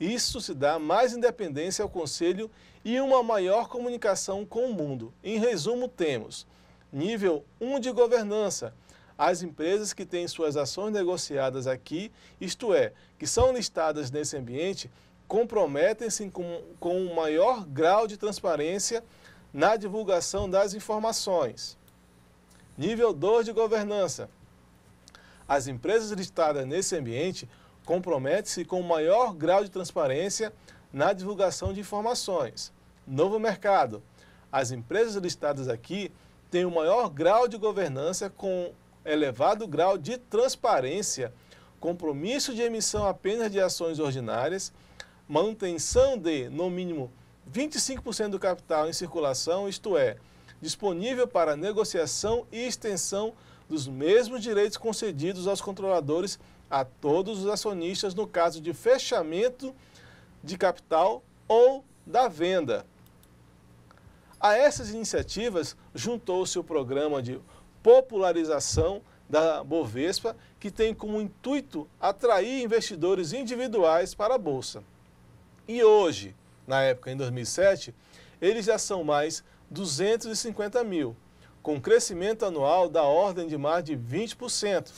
isso se dá mais independência ao conselho e uma maior comunicação com o mundo. Em resumo, temos nível 1 de governança. As empresas que têm suas ações negociadas aqui, isto é, que são listadas nesse ambiente, comprometem-se com, com um maior grau de transparência na divulgação das informações. Nível 2 de governança. As empresas listadas nesse ambiente comprometem-se com o maior grau de transparência na divulgação de informações. Novo mercado. As empresas listadas aqui têm o maior grau de governança com elevado grau de transparência, compromisso de emissão apenas de ações ordinárias, manutenção de, no mínimo, 25% do capital em circulação, isto é, disponível para negociação e extensão dos mesmos direitos concedidos aos controladores a todos os acionistas no caso de fechamento de capital ou da venda. A essas iniciativas juntou-se o programa de popularização da Bovespa, que tem como intuito atrair investidores individuais para a bolsa. E hoje, na época, em 2007, eles já são mais 250 mil, com crescimento anual da ordem de mais de 20%.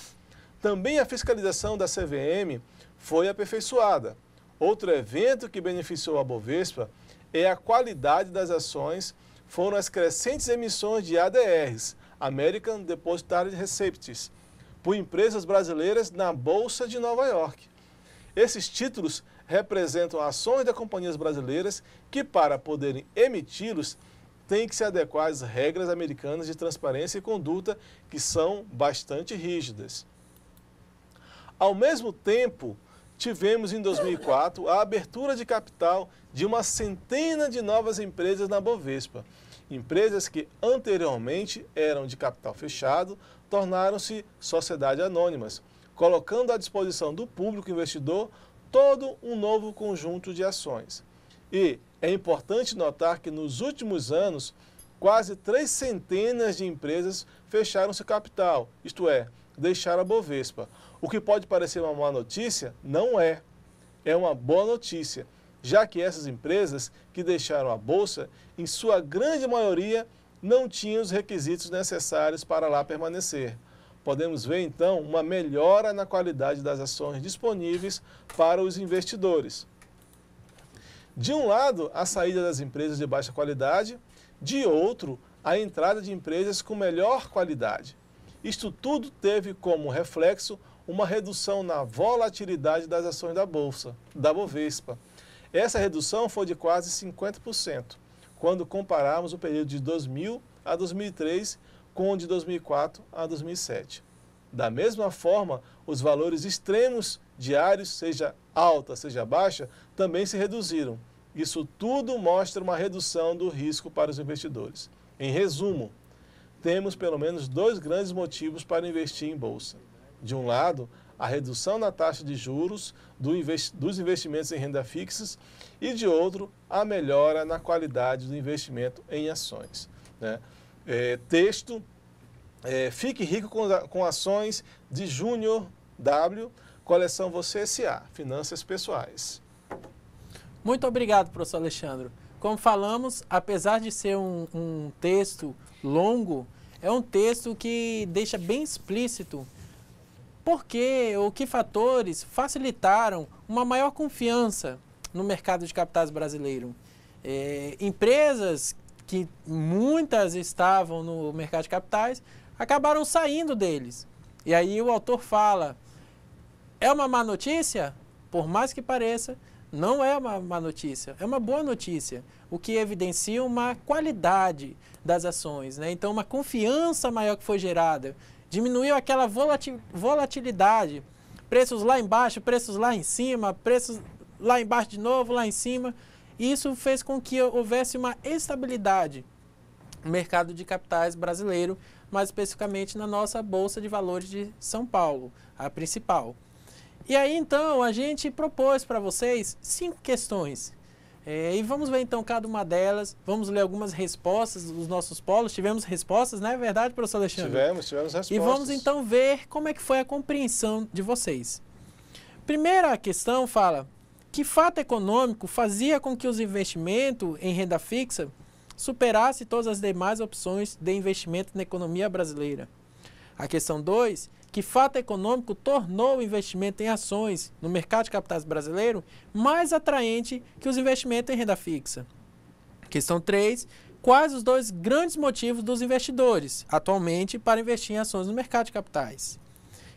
Também a fiscalização da CVM foi aperfeiçoada. Outro evento que beneficiou a Bovespa é a qualidade das ações foram as crescentes emissões de ADRs, American Depositary Receipts, por empresas brasileiras na Bolsa de Nova York. Esses títulos representam ações das companhias brasileiras que, para poderem emiti-los, têm que se adequar às regras americanas de transparência e conduta, que são bastante rígidas. Ao mesmo tempo, tivemos em 2004 a abertura de capital de uma centena de novas empresas na Bovespa. Empresas que anteriormente eram de capital fechado tornaram-se sociedade anônimas, colocando à disposição do público investidor todo um novo conjunto de ações. E é importante notar que nos últimos anos, quase três centenas de empresas fecharam seu capital, isto é, deixaram a Bovespa. O que pode parecer uma má notícia, não é. É uma boa notícia, já que essas empresas que deixaram a Bolsa, em sua grande maioria, não tinham os requisitos necessários para lá permanecer podemos ver então uma melhora na qualidade das ações disponíveis para os investidores. De um lado, a saída das empresas de baixa qualidade, de outro, a entrada de empresas com melhor qualidade. Isto tudo teve como reflexo uma redução na volatilidade das ações da bolsa, da Bovespa. Essa redução foi de quase 50%, quando compararmos o período de 2000 a 2003 com o de 2004 a 2007. Da mesma forma, os valores extremos diários, seja alta, seja baixa, também se reduziram. Isso tudo mostra uma redução do risco para os investidores. Em resumo, temos pelo menos dois grandes motivos para investir em bolsa. De um lado, a redução na taxa de juros dos investimentos em renda fixa e, de outro, a melhora na qualidade do investimento em ações. Né? é, texto. É, Fique rico com, com ações de Júnior W, coleção Você S.A., Finanças Pessoais. Muito obrigado, professor Alexandre. Como falamos, apesar de ser um, um texto longo, é um texto que deixa bem explícito por que ou que fatores facilitaram uma maior confiança no mercado de capitais brasileiro. É, empresas que muitas estavam no mercado de capitais, acabaram saindo deles. E aí o autor fala: é uma má notícia? Por mais que pareça, não é uma má notícia, é uma boa notícia, o que evidencia uma qualidade das ações, né? Então, uma confiança maior que foi gerada, diminuiu aquela volatilidade, preços lá embaixo, preços lá em cima, preços lá embaixo de novo, lá em cima. E isso fez com que houvesse uma estabilidade no mercado de capitais brasileiro, mais especificamente na nossa Bolsa de Valores de São Paulo, a principal. E aí então a gente propôs para vocês cinco questões. É, e vamos ver então cada uma delas, vamos ler algumas respostas dos nossos polos. Tivemos respostas, não né? é verdade, professor Alexandre? Tivemos, tivemos respostas. E vamos então ver como é que foi a compreensão de vocês. Primeira questão fala: que fato econômico fazia com que os investimentos em renda fixa superasse todas as demais opções de investimento na economia brasileira. A questão 2, que fato econômico tornou o investimento em ações no mercado de capitais brasileiro mais atraente que os investimentos em renda fixa. Questão 3, quais os dois grandes motivos dos investidores atualmente para investir em ações no mercado de capitais?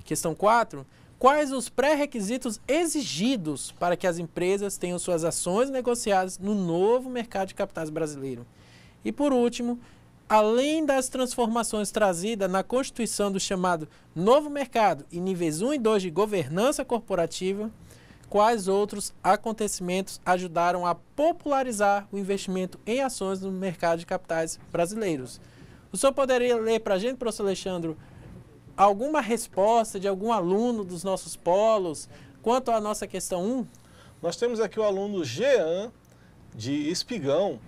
Questão 4, quais os pré-requisitos exigidos para que as empresas tenham suas ações negociadas no novo mercado de capitais brasileiro. E por último, além das transformações trazidas na constituição do chamado novo mercado e níveis 1 e 2 de governança corporativa, quais outros acontecimentos ajudaram a popularizar o investimento em ações no mercado de capitais brasileiros? O senhor poderia ler para a gente, professor Alexandro, alguma resposta de algum aluno dos nossos polos quanto à nossa questão 1? Nós temos aqui o aluno Jean de Espigão,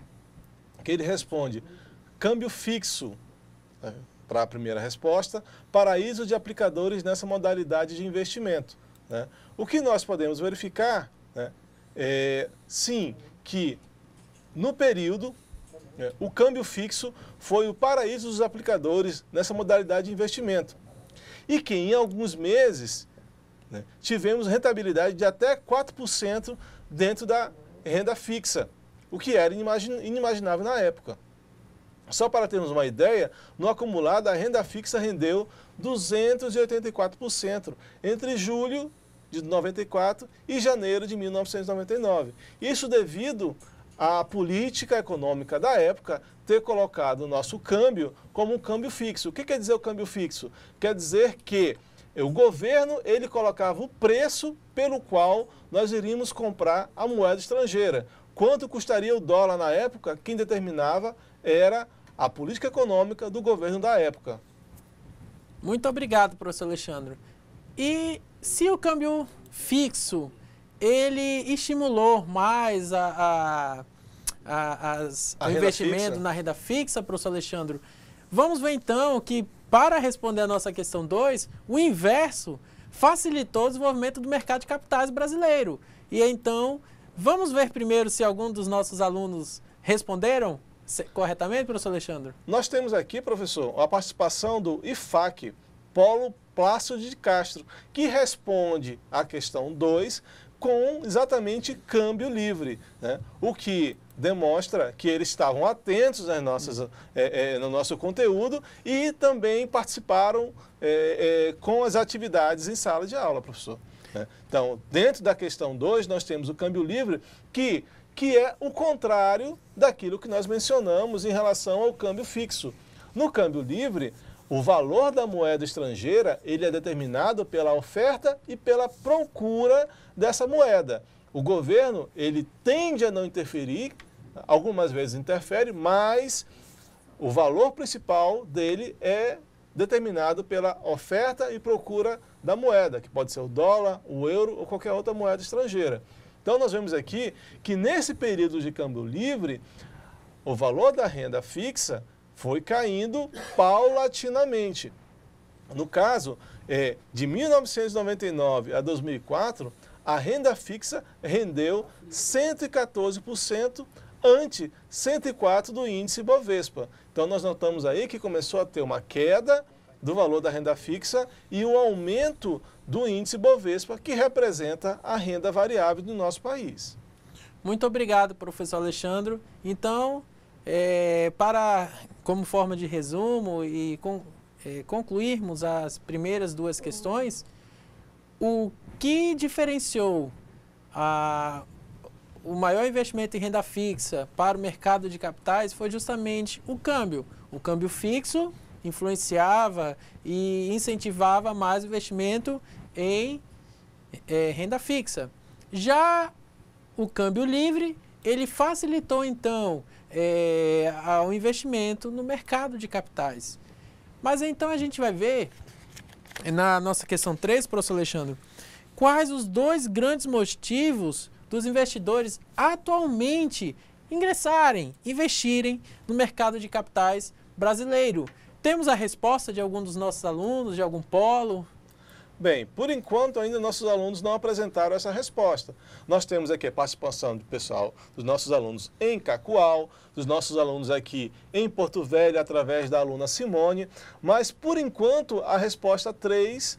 que ele responde câmbio fixo né, para a primeira resposta, paraíso de aplicadores nessa modalidade de investimento. Né? O que nós podemos verificar né, é, sim, que no período né, o câmbio fixo foi o paraíso dos aplicadores nessa modalidade de investimento e que em alguns meses né, tivemos rentabilidade de até 4% dentro da renda fixa, o que era inimaginável na época. Só para termos uma ideia, no acumulado a renda fixa rendeu 284% entre julho de 94 e janeiro de 1999. Isso devido a política econômica da época ter colocado o nosso câmbio como um câmbio fixo. O que quer dizer o câmbio fixo? Quer dizer que o governo ele colocava o preço pelo qual nós iríamos comprar a moeda estrangeira. Quanto custaria o dólar na época? Quem determinava era a política econômica do governo da época. Muito obrigado, professor Alexandre. E se o câmbio fixo ele estimulou mais a, a a, as, a o investimento fixa. na renda fixa, professor Alexandre. Vamos ver então que, para responder a nossa questão 2, o inverso facilitou o desenvolvimento do mercado de capitais brasileiro. E então, vamos ver primeiro se algum dos nossos alunos responderam corretamente, professor Alexandre? Nós temos aqui, professor, a participação do IFAC, Polo Plácido de Castro, que responde à questão 2 com exatamente câmbio livre, né? o que demonstra que eles estavam atentos nas nossas, é, é, no nosso conteúdo e também participaram é, com as atividades em sala de aula, professor. Né? Então, dentro da questão 2, nós temos o câmbio livre, que, que é o contrário daquilo que nós mencionamos em relação ao câmbio fixo. No câmbio livre, o valor da moeda estrangeira ele é determinado pela oferta e pela procura dessa moeda. O governo, ele tende a não interferir, algumas vezes interfere, mas o valor principal dele é determinado pela oferta e procura da moeda, que pode ser o dólar, o euro ou qualquer outra moeda estrangeira. Então nós vemos aqui que nesse período de câmbio livre, o valor da renda fixa foi caindo paulatinamente. No caso, é, de 1999 a 2004, a renda fixa rendeu 114% ante 104 do índice Bovespa. Então nós notamos aí que começou a ter uma queda do valor da renda fixa e um aumento do índice Bovespa, que representa a renda variável do nosso país. Muito obrigado, professor Alexandro. Então, é, para como forma de resumo e com, é, concluirmos as primeiras duas questões, o que diferenciou a, o maior investimento em renda fixa para o mercado de capitais foi justamente o câmbio. O câmbio fixo influenciava e incentivava mais o investimento em é, renda fixa. Já o câmbio livre, ele facilitou então é, investimento no mercado de capitais. Mas então a gente vai ver na nossa questão 3, professor Alexandre, quais os dois grandes motivos dos investidores atualmente ingressarem, investirem no mercado de capitais brasileiro. Temos a resposta de algum dos nossos alunos, de algum polo? Bem, por enquanto ainda nossos alunos não apresentaram essa resposta. Nós temos aqui a participação do pessoal, dos nossos alunos em Cacoal, dos nossos alunos aqui em Porto Velho, através da aluna Simone, mas por enquanto a resposta 3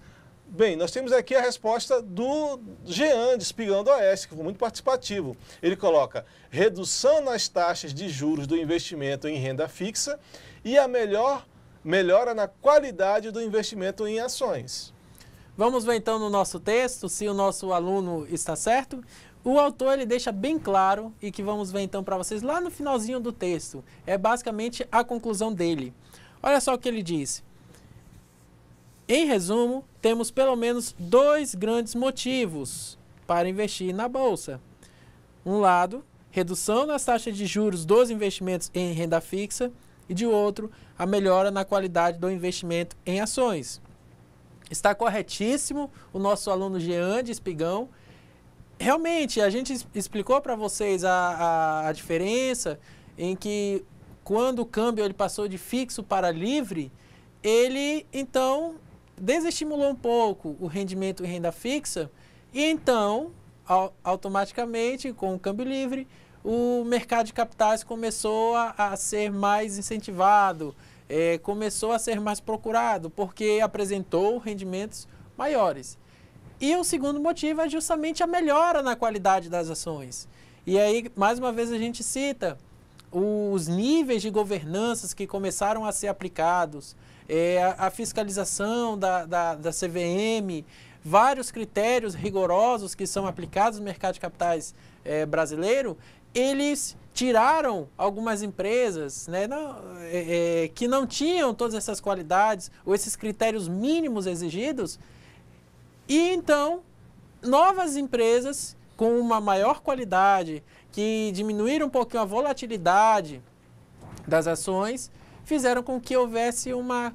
Bem, nós temos aqui a resposta do Jean, de Espigão do Oeste, que foi muito participativo. Ele coloca redução nas taxas de juros do investimento em renda fixa e a melhor melhora na qualidade do investimento em ações. Vamos ver então no nosso texto se o nosso aluno está certo. O autor ele deixa bem claro e que vamos ver então para vocês lá no finalzinho do texto. É basicamente a conclusão dele. Olha só o que ele diz. Em resumo, temos pelo menos dois grandes motivos para investir na bolsa. Um lado, redução nas taxas de juros dos investimentos em renda fixa e de outro, a melhora na qualidade do investimento em ações. Está corretíssimo o nosso aluno Jean de Espigão. Realmente, a gente explicou para vocês a, a, a, diferença em que quando o câmbio ele passou de fixo para livre, ele então desestimulou um pouco o rendimento em renda fixa, e então, automaticamente, com o câmbio livre, o mercado de capitais começou a, a ser mais incentivado, é, começou a ser mais procurado, porque apresentou rendimentos maiores. E o segundo motivo é justamente a melhora na qualidade das ações. E aí, mais uma vez, a gente cita os níveis de governanças que começaram a ser aplicados, é, a, fiscalização da, da, da CVM, vários critérios rigorosos que são aplicados no mercado de capitais é, brasileiro, eles tiraram algumas empresas né, não, é, é, que não tinham todas essas qualidades ou esses critérios mínimos exigidos, e então novas empresas com uma maior qualidade, que diminuíram um pouquinho a volatilidade das ações, fizeram com que houvesse uma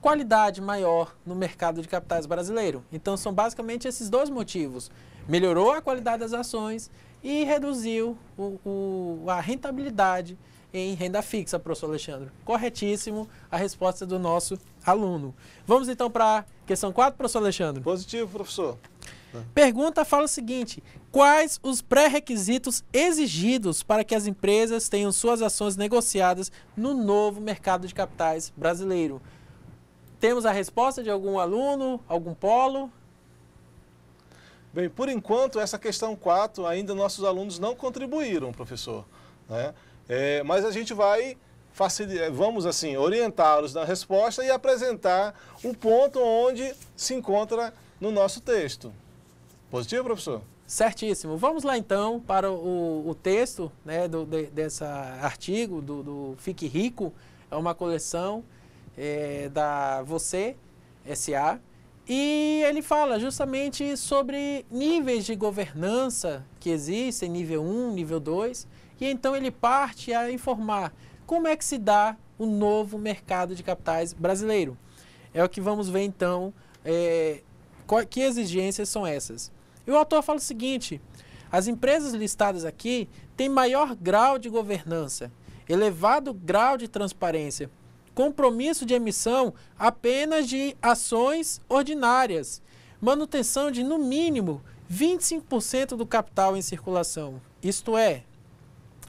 qualidade maior no mercado de capitais brasileiro. Então são basicamente esses dois motivos. Melhorou a qualidade das ações e reduziu o, o, a rentabilidade em renda fixa, professor Alexandre. Corretíssimo a resposta do nosso aluno. Vamos então para a questão 4, professor Alexandre. Positivo, professor. Pergunta fala o seguinte: quais os pré-requisitos exigidos para que as empresas tenham suas ações negociadas no novo mercado de capitais brasileiro? Temos a resposta de algum aluno, algum polo? Bem, por enquanto, essa questão 4 ainda nossos alunos não contribuíram, professor. Né? É, mas a gente vai é, vamos assim, orientá-los na resposta e apresentar o ponto onde se encontra no nosso texto. Positivo, professor? Certíssimo. Vamos lá então para o, o texto né, do, de, desse artigo do, do, Fique Rico. É uma coleção é, da Você, SA. E ele fala justamente sobre níveis de governança que existem, nível 1, nível 2. E então ele parte a informar como é que se dá o novo mercado de capitais brasileiro. É o que vamos ver então, é, que exigências são essas. E o autor fala o seguinte: as empresas listadas aqui têm maior grau de governança, elevado grau de transparência, compromisso de emissão apenas de ações ordinárias, manutenção de, no mínimo, 25% do capital em circulação, isto é,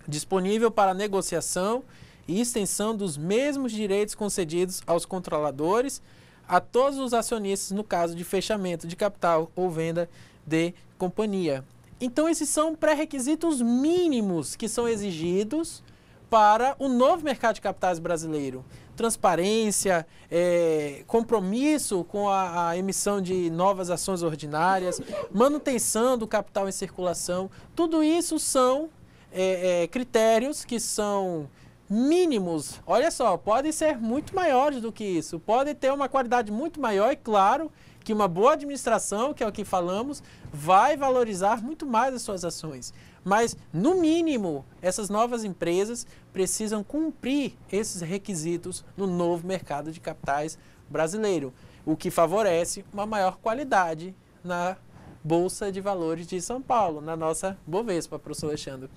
disponível para negociação e extensão dos mesmos direitos concedidos aos controladores, a todos os acionistas no caso de fechamento de capital ou venda de companhia. Então, esses são pré-requisitos mínimos que são exigidos para o novo mercado de capitais brasileiro. Transparência, é, compromisso com a, a, emissão de novas ações ordinárias, manutenção do capital em circulação, tudo isso são é, é, critérios que são mínimos. Olha só, podem ser muito maiores do que isso, podem ter uma qualidade muito maior e, é claro, que uma boa administração, que é o que falamos, vai valorizar muito mais as suas ações. Mas, no mínimo, essas novas empresas precisam cumprir esses requisitos no novo mercado de capitais brasileiro, o que favorece uma maior qualidade na Bolsa de Valores de São Paulo, na nossa Bovespa, professor Alexandre.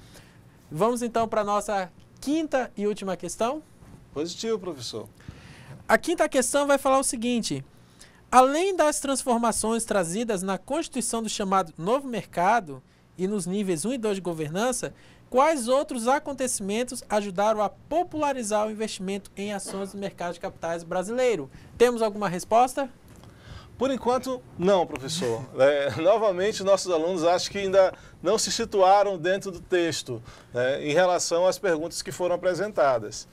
Vamos então para a nossa quinta e última questão? Positivo, professor. A quinta questão vai falar o seguinte: Além das transformações trazidas na constituição do chamado novo mercado e nos níveis 1 e 2 de governança, quais outros acontecimentos ajudaram a popularizar o investimento em ações no mercado de capitais brasileiro? Temos alguma resposta? Por enquanto, não, professor. É, novamente, nossos alunos acho que ainda não se situaram dentro do texto né, em relação às perguntas que foram apresentadas.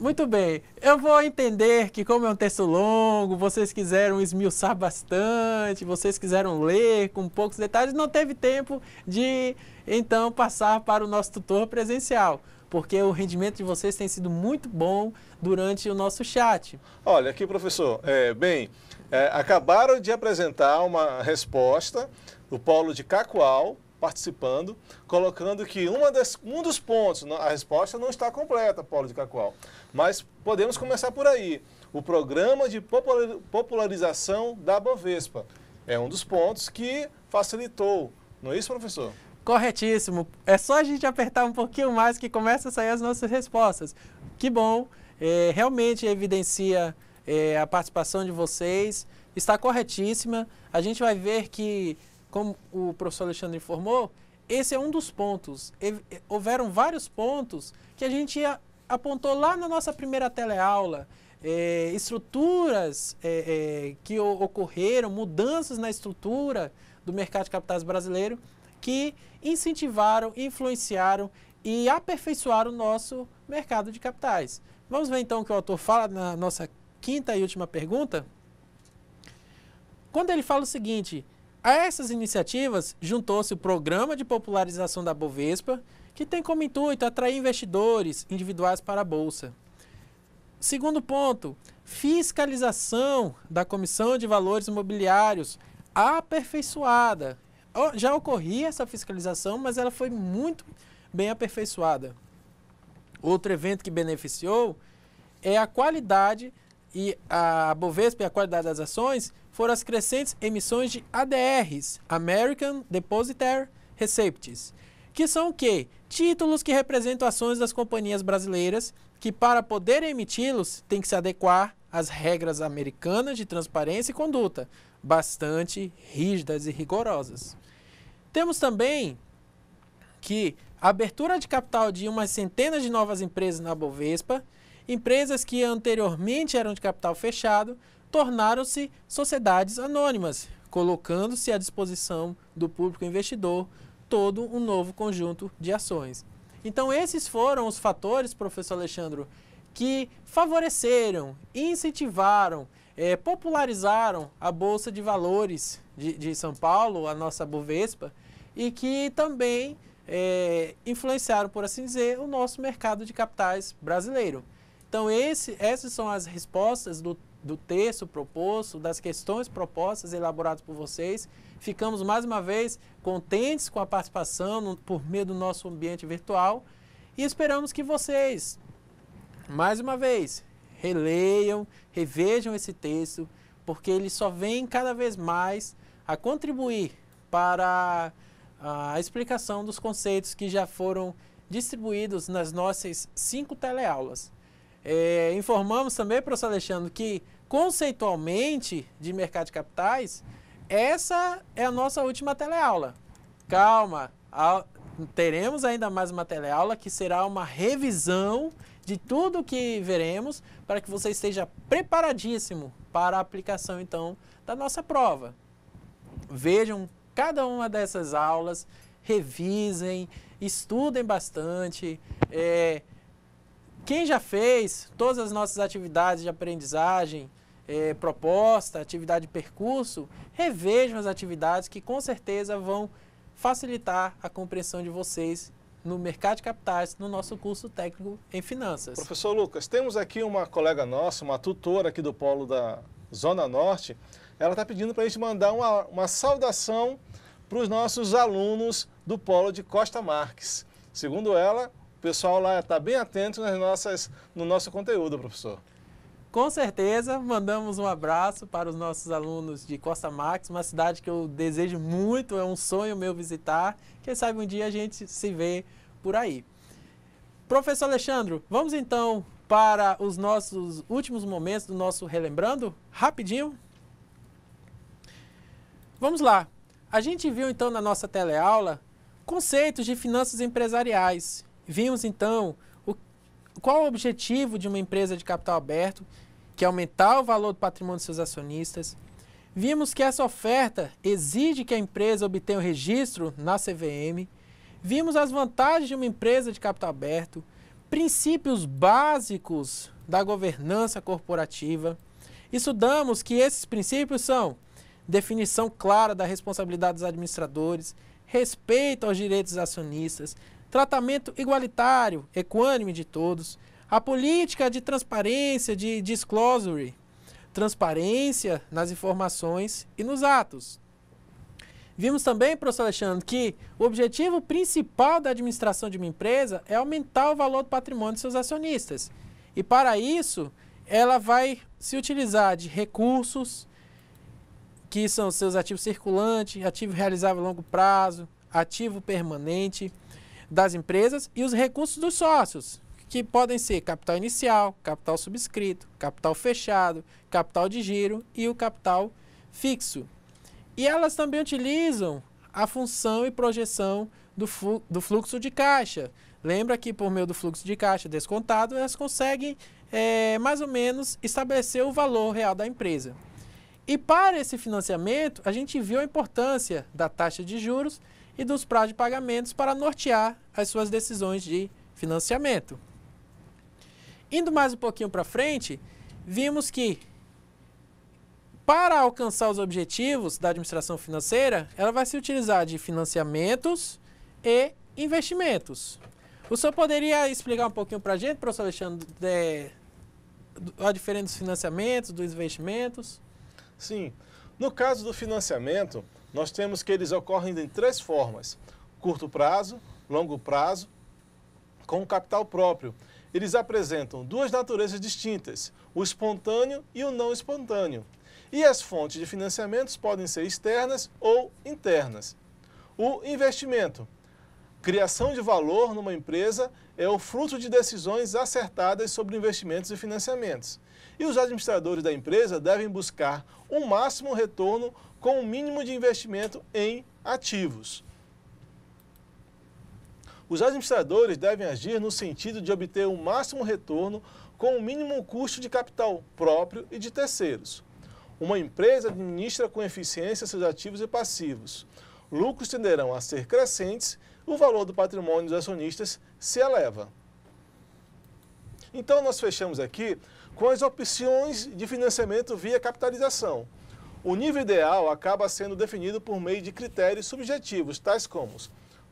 Muito bem, eu vou entender que como é um texto longo, vocês quiseram esmiuçar bastante, vocês quiseram ler com poucos detalhes, não teve tempo de então passar para o nosso tutor presencial, porque o rendimento de vocês tem sido muito bom durante o nosso chat. Olha aqui, professor, é, bem, é, acabaram de apresentar uma resposta do Paulo de Cacoal, participando, colocando que das, um dos pontos, a resposta não está completa, Paulo de Cacual, mas podemos começar por aí. O programa de popularização da Bovespa é um dos pontos que facilitou, não é isso, professor? Corretíssimo. É só a gente apertar um pouquinho mais que começa a sair as nossas respostas. Que bom, é, realmente evidencia é, a participação de vocês, está corretíssima. A gente vai ver que como o professor Alexandre informou, esse é um dos pontos. Eh, houveram vários pontos que a gente apontou lá na nossa primeira teleaula. É, estruturas é, é, que ocorreram, mudanças na estrutura do mercado de capitais brasileiro que incentivaram, influenciaram e aperfeiçoaram o nosso mercado de capitais. Vamos ver então o que o autor fala na nossa quinta e última pergunta? Quando ele fala o seguinte, a essas iniciativas juntou-se o Programa de Popularização da Bovespa, que tem como intuito atrair investidores individuais para a Bolsa. Segundo ponto, fiscalização da Comissão de Valores Imobiliários aperfeiçoada. Já ocorria essa fiscalização, mas ela foi muito bem aperfeiçoada. Outro evento que beneficiou é a qualidade e a Bovespa e a qualidade das ações foram as crescentes emissões de ADRs, American Depositary Receipts, que são o quê? Títulos que representam ações das companhias brasileiras que para poder emiti-los têm que se adequar às regras americanas de transparência e conduta, bastante rígidas e rigorosas. Temos também que a abertura de capital de umas centenas de novas empresas na Bovespa Empresas que anteriormente eram de capital fechado tornaram-se sociedades anônimas, colocando-se à disposição do público investidor todo um novo conjunto de ações. Então, esses foram os fatores, professor Alexandre, que favoreceram, incentivaram, é, popularizaram a Bolsa de Valores de, de, São Paulo, a nossa Bovespa, e que também é, influenciaram, por assim dizer, o nosso mercado de capitais brasileiro. Então, esse, essas são as respostas do, do texto proposto, das questões propostas elaboradas por vocês. Ficamos mais uma vez contentes com a participação no, por meio do nosso ambiente virtual e esperamos que vocês, mais uma vez, releiam, revejam esse texto, porque ele só vem cada vez mais a contribuir para a explicação dos conceitos que já foram distribuídos nas nossas cinco teleaulas. É, informamos também, professor Alexandre, que conceitualmente de mercado de capitais, essa é a nossa última teleaula. Calma, a, teremos ainda mais uma teleaula que será uma revisão de tudo que veremos para que você esteja preparadíssimo para a aplicação então da nossa prova. Vejam cada uma dessas aulas, revisem, estudem bastante, é, quem já fez todas as nossas atividades de aprendizagem, é, proposta, atividade de percurso, revejam as atividades que com certeza vão facilitar a compreensão de vocês no mercado de capitais, no nosso curso técnico em finanças. Professor Lucas, temos aqui uma colega nossa, uma tutora aqui do polo da Zona Norte, ela está pedindo para a gente mandar uma, uma saudação para os nossos alunos do polo de Costa Marques. Segundo ela, pessoal lá está bem atento nas nossas, no nosso conteúdo, professor. Com certeza, mandamos um abraço para os nossos alunos de Costa Max, uma cidade que eu desejo muito, é um sonho meu visitar. Quem sabe um dia a gente se vê por aí. Professor Alexandre vamos então para os nossos últimos momentos do nosso Relembrando, rapidinho. Vamos lá. A gente viu então na nossa teleaula conceitos de finanças empresariais Vimos então o, qual o objetivo de uma empresa de capital aberto, que é aumentar o valor do patrimônio de seus acionistas. Vimos que essa oferta exige que a empresa obtenha o um registro na CVM. Vimos as vantagens de uma empresa de capital aberto, princípios básicos da governança corporativa. Estudamos que esses princípios são definição clara da responsabilidade dos administradores, respeito aos direitos dos acionistas, tratamento igualitário, equânime de todos, a política de transparência, de disclosure, transparência nas informações e nos atos. Vimos também, professor Alexandre, que o objetivo principal da administração de uma empresa é aumentar o valor do patrimônio de seus acionistas. E para isso, ela vai se utilizar de recursos, que são seus ativos circulantes, ativo realizável a longo prazo, ativo permanente, das empresas e os recursos dos sócios, que podem ser capital inicial, capital subscrito, capital fechado, capital de giro e o capital fixo. E elas também utilizam a função e projeção do, do fluxo de caixa. Lembra que por meio do fluxo de caixa descontado, elas conseguem é, mais ou menos estabelecer o valor real da empresa. E para esse financiamento, a gente viu a importância da taxa de juros e dos prazos de pagamentos para nortear as suas decisões de financiamento. Indo mais um pouquinho para frente, vimos que para alcançar os objetivos da administração financeira, ela vai se utilizar de financiamentos e investimentos. O senhor poderia explicar um pouquinho para a gente, professor Alexandre, de, a diferença dos financiamentos, dos investimentos? Sim. No caso do financiamento, nós temos que eles ocorrem em três formas: curto prazo, longo prazo, com capital próprio. Eles apresentam duas naturezas distintas, o espontâneo e o não espontâneo. E as fontes de financiamentos podem ser externas ou internas. O investimento. Criação de valor numa empresa é o fruto de decisões acertadas sobre investimentos e financiamentos e os administradores da empresa devem buscar o um máximo retorno com o um mínimo de investimento em ativos. Os administradores devem agir no sentido de obter o máximo retorno com o mínimo custo de capital próprio e de terceiros. Uma empresa administra com eficiência seus ativos e passivos. Lucros tenderão a ser crescentes e o valor do patrimônio dos acionistas se eleva. Então, nós fechamos aqui com as opções de financiamento via capitalização. O nível ideal acaba sendo definido por meio de critérios subjetivos, tais como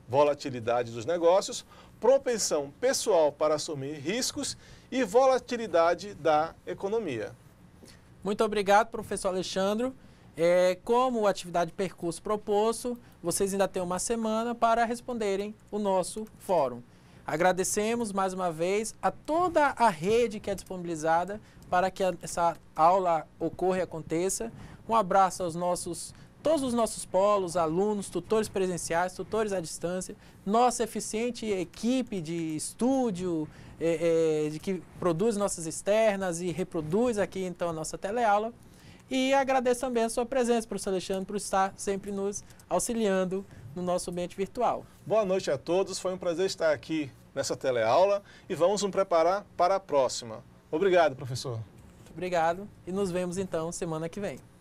volatilidade dos negócios, propensão pessoal para assumir riscos e volatilidade da economia. Muito obrigado, professor Alexandro. É, como atividade percurso proposto, vocês ainda têm uma semana para responderem o nosso fórum. Agradecemos mais uma vez a toda a rede que é disponibilizada para que essa aula ocorra e aconteça. Um abraço aos nossos todos os nossos polos, alunos, tutores presenciais, tutores à distância, nossa eficiente equipe de estúdio, é, é, de que produz nossas externas e reproduz aqui então a nossa teleaula. E agradeço também a sua presença, professor Alexandre, por estar sempre nos auxiliando no nosso ambiente virtual. Boa noite a todos, foi um prazer estar aqui nessa teleaula e vamos nos preparar para a próxima. Obrigado, professor. Muito obrigado e nos vemos então semana que vem.